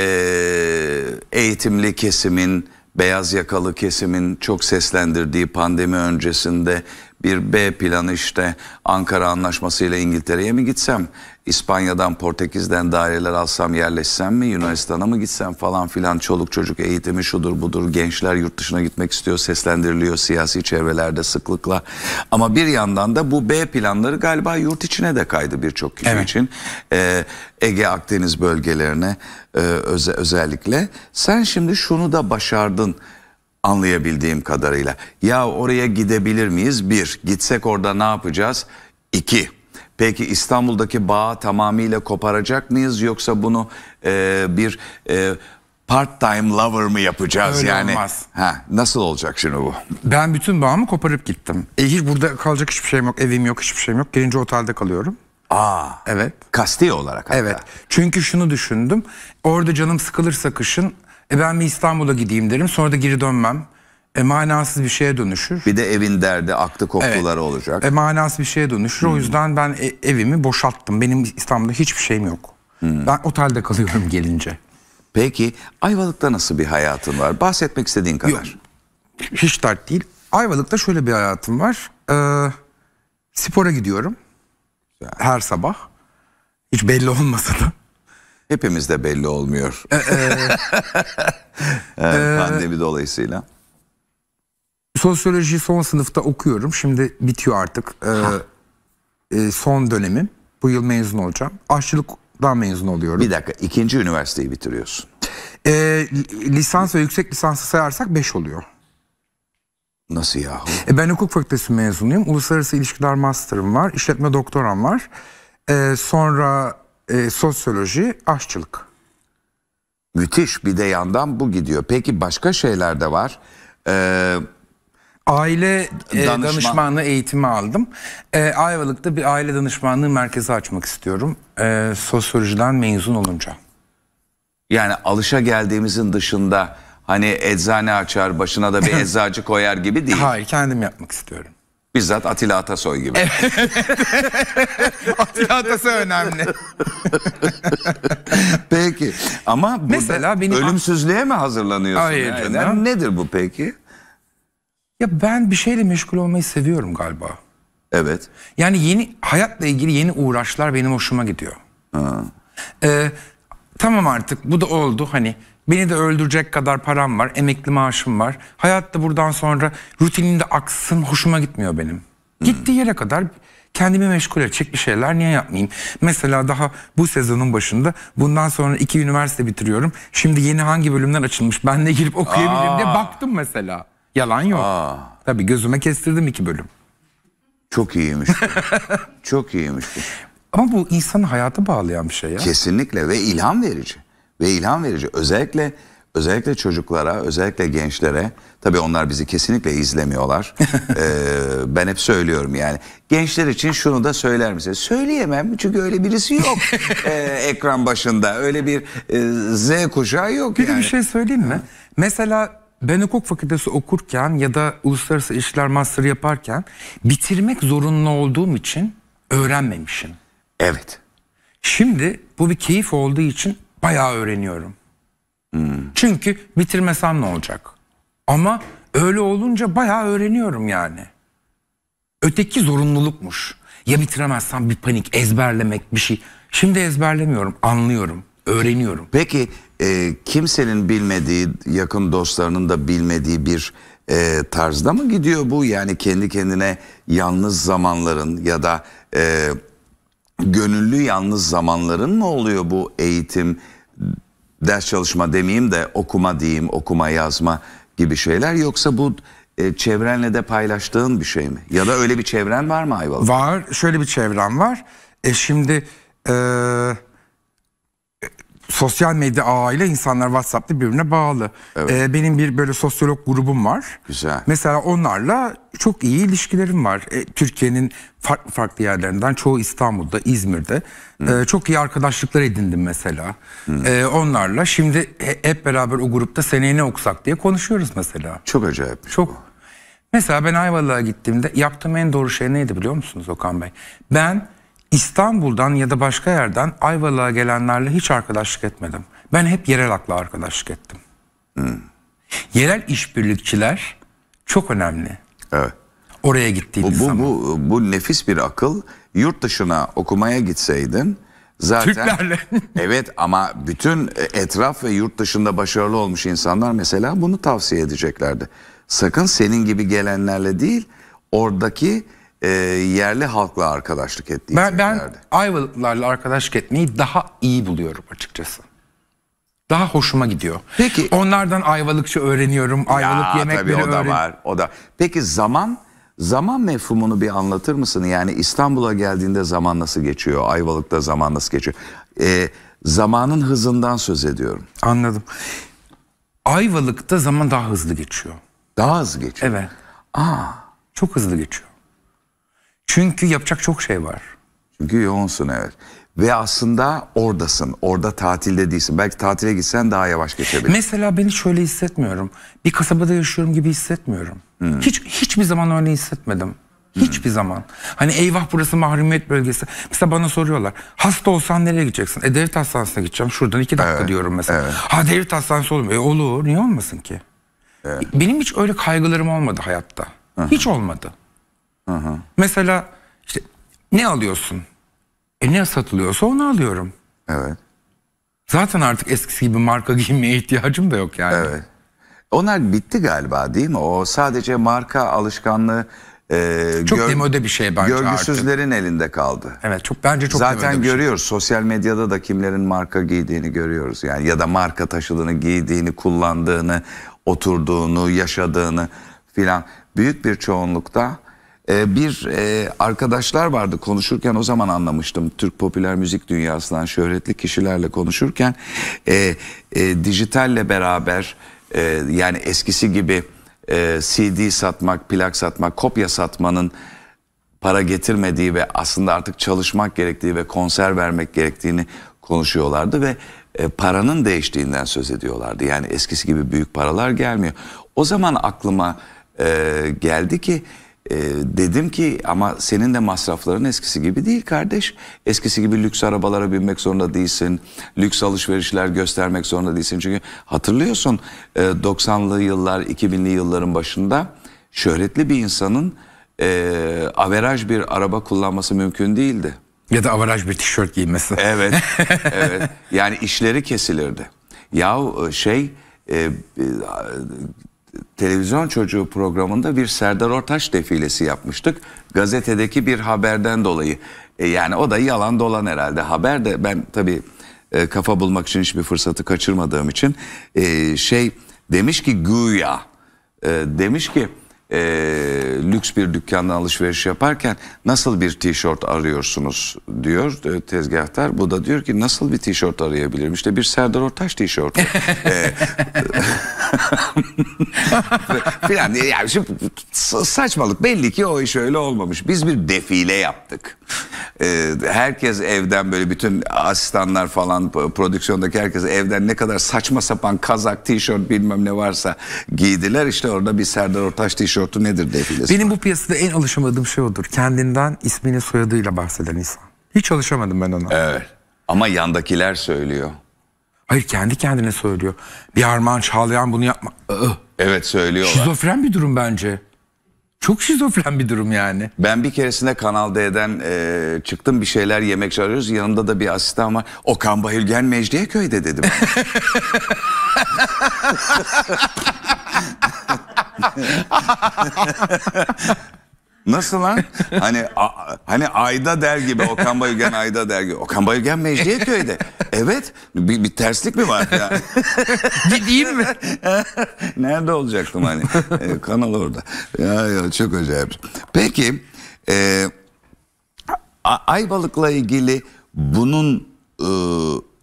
eğitimli kesimin beyaz yakalı kesimin çok seslendirdiği pandemi öncesinde bir B planı işte Ankara Anlaşması ile İngiltere'ye mi gitsem, İspanya'dan Portekiz'den daireler alsam yerleşsem mi, Yunanistan'a mı gitsem falan filan çoluk çocuk eğitimi şudur budur gençler yurt dışına gitmek istiyor seslendiriliyor siyasi çevrelerde sıklıkla. Ama bir yandan da bu B planları galiba yurt içine de kaydı birçok kişi evet. için. Ee, Ege Akdeniz bölgelerine e, özellikle. Sen şimdi şunu da başardın anlayabildiğim kadarıyla. Ya oraya gidebilir miyiz? Bir, gitsek orada ne yapacağız? İki, peki İstanbul'daki bağı tamamıyla koparacak mıyız? Yoksa bunu e, bir e, part time lover mı yapacağız Öyle yani? Olmaz. Ha, nasıl olacak şimdi bu? Ben bütün bağımı koparıp gittim. E, hiç burada kalacak hiçbir şeyim yok, evim yok, hiçbir şeyim yok. Gelince otelde kalıyorum. Aa. Evet. Kasti olarak hatta. Evet. Çünkü şunu düşündüm. Orada canım sıkılırsa kışın e ben bir İstanbul'a gideyim derim sonra da geri dönmem. E manasız bir şeye dönüşür. Bir de evin derdi, aklı koptuları evet. olacak. E manasız bir şeye dönüşür. Hmm. O yüzden ben e, evimi boşalttım. Benim İstanbul'da hiçbir şeyim yok. Hmm. Ben otelde kalıyorum gelince. Peki Ayvalık'ta nasıl bir hayatın var? Bahsetmek istediğin kadar. Yok, hiç dert değil. Ayvalık'ta şöyle bir hayatım var. Ee, spora gidiyorum. Her sabah. Hiç belli olmasa da. Hepimizde belli olmuyor. Ee, Pandemi dolayısıyla. Sosyoloji son sınıfta okuyorum. Şimdi bitiyor artık. Ee, son dönemim. Bu yıl mezun olacağım. Aşçılıktan mezun oluyorum. Bir dakika. ikinci üniversiteyi bitiriyorsun. Ee, lisans ve yüksek lisansı sayarsak 5 oluyor. Nasıl yahu? E ben hukuk fakültesi mezunuyum. Uluslararası ilişkiler master'ım var. İşletme doktoram var. E, sonra e, sosyoloji, aşçılık. Müthiş bir de yandan bu gidiyor. Peki başka şeyler de var. Ee, aile e, danışman... danışmanlığı eğitimi aldım. Ee, Ayvalık'ta bir aile danışmanlığı merkezi açmak istiyorum. Ee, sosyolojiden mezun olunca. Yani alışa geldiğimizin dışında hani eczane açar başına da bir eczacı koyar gibi değil. Hayır kendim yapmak istiyorum. Bizzat Atilla Atasoy gibi. Atilla Atasoy önemli. peki ama mesela benim ölümsüzlüğe mi hazırlanıyorsun? Hayır yani? canım. Nedir bu peki? Ya ben bir şeyle meşgul olmayı seviyorum galiba. Evet. Yani yeni hayatla ilgili yeni uğraşlar benim hoşuma gidiyor. Ha. Ee, tamam artık bu da oldu hani Beni de öldürecek kadar param var, emekli maaşım var. Hayatta da buradan sonra rutinimde aksın hoşuma gitmiyor benim. Hmm. Gittiği yere kadar kendimi meşgul edecek bir şeyler niye yapmayayım? Mesela daha bu sezonun başında bundan sonra iki üniversite bitiriyorum. Şimdi yeni hangi bölümler açılmış ben de girip okuyabilirim Aa. diye baktım mesela. Yalan yok. Aa. Tabii gözüme kestirdim iki bölüm. Çok iyiymiş. Çok iyiymiş. Ama bu insanı hayata bağlayan bir şey ya. Kesinlikle ve ilham verici ve ilham verici. Özellikle özellikle çocuklara, özellikle gençlere tabii onlar bizi kesinlikle izlemiyorlar. ee, ben hep söylüyorum yani. Gençler için şunu da söyler misin? Söyleyemem çünkü öyle birisi yok ee, ekran başında. Öyle bir e, Z kuşağı yok bir yani. Bir şey söyleyeyim mi? Hı. Mesela ben hukuk fakültesi okurken ya da uluslararası işler master yaparken bitirmek zorunlu olduğum için öğrenmemişim. Evet. Şimdi bu bir keyif olduğu için bayağı öğreniyorum. Hmm. Çünkü bitirmesem ne olacak? Ama öyle olunca bayağı öğreniyorum yani. Öteki zorunlulukmuş. Ya bitiremezsem bir panik, ezberlemek bir şey. Şimdi ezberlemiyorum, anlıyorum, öğreniyorum. Peki e, kimsenin bilmediği, yakın dostlarının da bilmediği bir e, tarzda mı gidiyor bu? Yani kendi kendine yalnız zamanların ya da... E, gönüllü yalnız zamanların mı oluyor bu eğitim, ders çalışma demeyeyim de okuma diyeyim, okuma yazma gibi şeyler yoksa bu e, çevrenle de paylaştığın bir şey mi? Ya da öyle bir çevren var mı Ayvalık? Var, şöyle bir çevrem var. E şimdi... Ee sosyal medya ağıyla insanlar WhatsApp'ta birbirine bağlı. Evet. Ee, benim bir böyle sosyolog grubum var. Güzel. Mesela onlarla çok iyi ilişkilerim var. Ee, Türkiye'nin farklı farklı yerlerinden çoğu İstanbul'da, İzmir'de. Ee, çok iyi arkadaşlıklar edindim mesela. Ee, onlarla şimdi hep beraber o grupta seneye ne okusak diye konuşuyoruz mesela. Çok acayip. Çok. Mesela ben Ayvalık'a gittiğimde yaptığım en doğru şey neydi biliyor musunuz Okan Bey? Ben İstanbul'dan ya da başka yerden Ayvalık'a gelenlerle hiç arkadaşlık etmedim. Ben hep yerel akla arkadaşlık ettim. Hmm. Yerel işbirlikçiler çok önemli. Evet. Oraya gittiğiniz bu, bu, zaman. Bu, bu nefis bir akıl. Yurt dışına okumaya gitseydin zaten... Türklerle. evet ama bütün etraf ve yurt dışında başarılı olmuş insanlar mesela bunu tavsiye edeceklerdi. Sakın senin gibi gelenlerle değil oradaki e, yerli halkla arkadaşlık ettiği ben, Ben Ayvalıklarla arkadaşlık etmeyi daha iyi buluyorum açıkçası. Daha hoşuma gidiyor. Peki onlardan Ayvalıkça öğreniyorum. Ayvalık ya, yemekleri tabii o da var. O da. Peki zaman zaman mefhumunu bir anlatır mısın? Yani İstanbul'a geldiğinde zaman nasıl geçiyor? Ayvalık'ta zaman nasıl geçiyor? E, zamanın hızından söz ediyorum. Anladım. Ayvalık'ta zaman daha hızlı geçiyor. Daha hızlı geçiyor. Evet. Aa. Çok hızlı geçiyor. Çünkü yapacak çok şey var. Çünkü yoğunsun evet. Ve aslında oradasın. Orada tatilde değilsin. Belki tatile gitsen daha yavaş geçebilir. Mesela beni şöyle hissetmiyorum. Bir kasabada yaşıyorum gibi hissetmiyorum. Hmm. Hiç hiçbir zaman öyle hissetmedim. Hiçbir hmm. zaman. Hani eyvah burası mahrumiyet bölgesi. Mesela bana soruyorlar. Hasta olsan nereye gideceksin? E devlet hastanesine gideceğim. Şuradan iki dakika evet, diyorum mesela. Evet. Ha devlet hastanesi olur mu? E olur. Niye olmasın ki? Evet. Benim hiç öyle kaygılarım olmadı hayatta. Hı-hı. Hiç olmadı. Aha. Mesela işte ne alıyorsun? E ne satılıyorsa onu alıyorum. Evet. Zaten artık eskisi gibi marka giymeye ihtiyacım da yok yani. Evet. Onlar bitti galiba değil mi? O sadece marka alışkanlığı e, çok gör, demode bir şey bence Görgüsüzlerin artık. elinde kaldı. Evet çok bence çok Zaten şey. görüyoruz şey. sosyal medyada da kimlerin marka giydiğini görüyoruz. Yani ya da marka taşıdığını, giydiğini, kullandığını, oturduğunu, yaşadığını filan. Büyük bir çoğunlukta ee, bir e, arkadaşlar vardı konuşurken o zaman anlamıştım Türk popüler müzik dünyasından şöhretli kişilerle konuşurken e, e, dijitalle beraber yani eskisi gibi CD satmak, plak satmak, kopya satmanın para getirmediği ve aslında artık çalışmak gerektiği ve konser vermek gerektiğini konuşuyorlardı ve paranın değiştiğinden söz ediyorlardı. Yani eskisi gibi büyük paralar gelmiyor. O zaman aklıma geldi ki e, dedim ki ama senin de masrafların eskisi gibi değil kardeş. Eskisi gibi lüks arabalara binmek zorunda değilsin. Lüks alışverişler göstermek zorunda değilsin. Çünkü hatırlıyorsun e, 90'lı yıllar 2000'li yılların başında şöhretli bir insanın e, averaj bir araba kullanması mümkün değildi. Ya da avaraj bir tişört giymesi. Evet, evet. Yani işleri kesilirdi. Ya e, şey e, e, televizyon çocuğu programında bir Serdar Ortaç defilesi yapmıştık. Gazetedeki bir haberden dolayı. E, yani o da yalan dolan herhalde. Haber de ben tabii e, kafa bulmak için hiçbir fırsatı kaçırmadığım için e, şey demiş ki güya e, demiş ki e, lüks bir dükkandan alışveriş yaparken nasıl bir tişört arıyorsunuz diyor e, tezgahtar. Bu da diyor ki nasıl bir tişört arayabilirim? İşte bir Serdar Ortaç tişörtü. e, falan yani şimdi saçmalık belli ki o iş öyle olmamış. Biz bir defile yaptık. Ee, herkes evden böyle bütün asistanlar falan prodüksiyondaki herkes evden ne kadar saçma sapan kazak, tişört bilmem ne varsa giydiler. İşte orada bir Serdar Ortaç tişört tişörtü nedir defilesi? Benim bu piyasada en alışamadığım şey odur. Kendinden ismini soyadıyla bahseden insan. Hiç alışamadım ben ona. Evet. Ama yandakiler söylüyor. Hayır kendi kendine söylüyor. Bir Armağan Çağlayan bunu yapma. Evet söylüyorlar. Şizofren bir durum bence. Çok şizofren bir durum yani. Ben bir keresinde Kanal D'den e, çıktım bir şeyler yemek çağırıyoruz. Yanımda da bir asistan var. Okan Bayülgen köyde dedim. Nasıl lan? Hani a, hani Ayda der gibi Okan Bayülgen Ayda der gibi. Okan Bayülgen Mecidiyeköy'de. Evet. Bir, bir terslik mi var ya? Gideyim mi? Nerede olacaktım hani? Ee, kanal orada. Ya ya çok acayip. Peki e, Aybalık'la ilgili bunun e,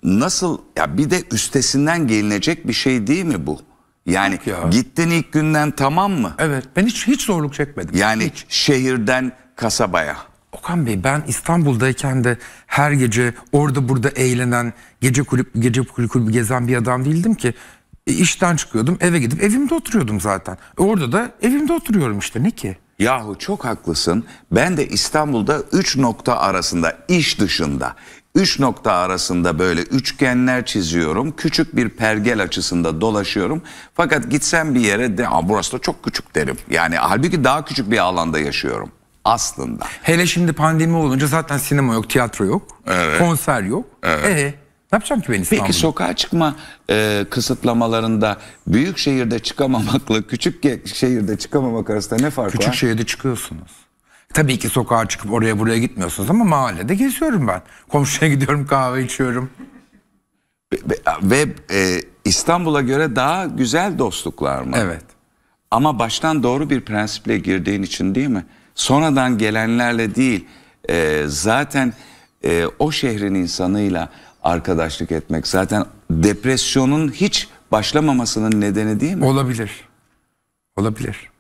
nasıl ya bir de üstesinden gelinecek bir şey değil mi bu? Yani ya. gittin ilk günden tamam mı? Evet ben hiç hiç zorluk çekmedim. Yani hiç. şehirden kasabaya. Okan Bey ben İstanbul'dayken de her gece orada burada eğlenen gece kulüp gece kulüp, kulüp gezen bir adam değildim ki. E, işten çıkıyordum eve gidip evimde oturuyordum zaten. E, orada da evimde oturuyorum işte ne ki? Yahu çok haklısın. Ben de İstanbul'da 3 nokta arasında iş dışında Üç nokta arasında böyle üçgenler çiziyorum. Küçük bir pergel açısında dolaşıyorum. Fakat gitsem bir yere de burası da çok küçük derim. Yani halbuki daha küçük bir alanda yaşıyorum aslında. Hele şimdi pandemi olunca zaten sinema yok, tiyatro yok, evet. konser yok. Evet. Ee, ne yapacağım ki ben İstanbul'da? Peki sokağa çıkma e, kısıtlamalarında büyük şehirde çıkamamakla küçük şehirde çıkamamak arasında ne fark küçük var? Küçük şehirde çıkıyorsunuz. Tabii ki sokağa çıkıp oraya buraya gitmiyorsunuz ama mahallede geziyorum ben. Komşuya gidiyorum kahve içiyorum. Ve, ve e, İstanbul'a göre daha güzel dostluklar mı? Evet. Ama baştan doğru bir prensiple girdiğin için değil mi? Sonradan gelenlerle değil e, zaten e, o şehrin insanıyla arkadaşlık etmek zaten depresyonun hiç başlamamasının nedeni değil mi? Olabilir. Olabilir.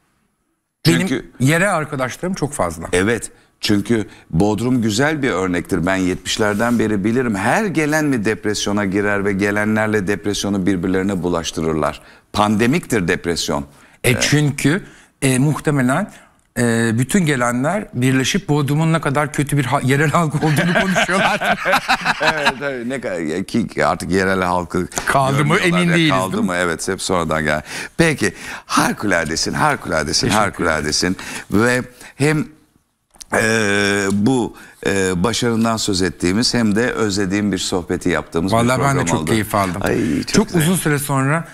Benim çünkü, yere arkadaşlarım çok fazla. Evet. Çünkü Bodrum güzel bir örnektir. Ben 70'lerden beri bilirim. Her gelen mi depresyona girer ve gelenlerle depresyonu birbirlerine bulaştırırlar. Pandemiktir depresyon. E ee, çünkü e, muhtemelen e, bütün gelenler birleşip Bodrum'un ne kadar kötü bir yerel halk olduğunu konuşuyorlar. evet tabii ne kadar ki artık yerel halkı mı emin ya, değiliz. Kaldı mı? Evet hep sonradan gel. Peki harikuladesin, harikuladesin, harikuladesin ve hem ee, bu e, başarından söz ettiğimiz hem de özlediğim bir sohbeti yaptığımız Vallahi bir program oldu. Valla ben de çok oldu. keyif aldım. Ay, çok çok uzun süre sonra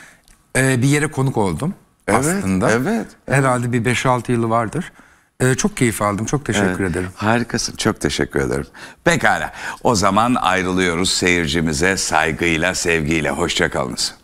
e, bir yere konuk oldum evet, aslında. Evet, evet. Herhalde bir 5-6 yılı vardır. Ee, çok keyif aldım. Çok teşekkür evet, ederim. Harikasın. Çok teşekkür ederim. Pekala. O zaman ayrılıyoruz seyircimize saygıyla, sevgiyle. Hoşçakalınız.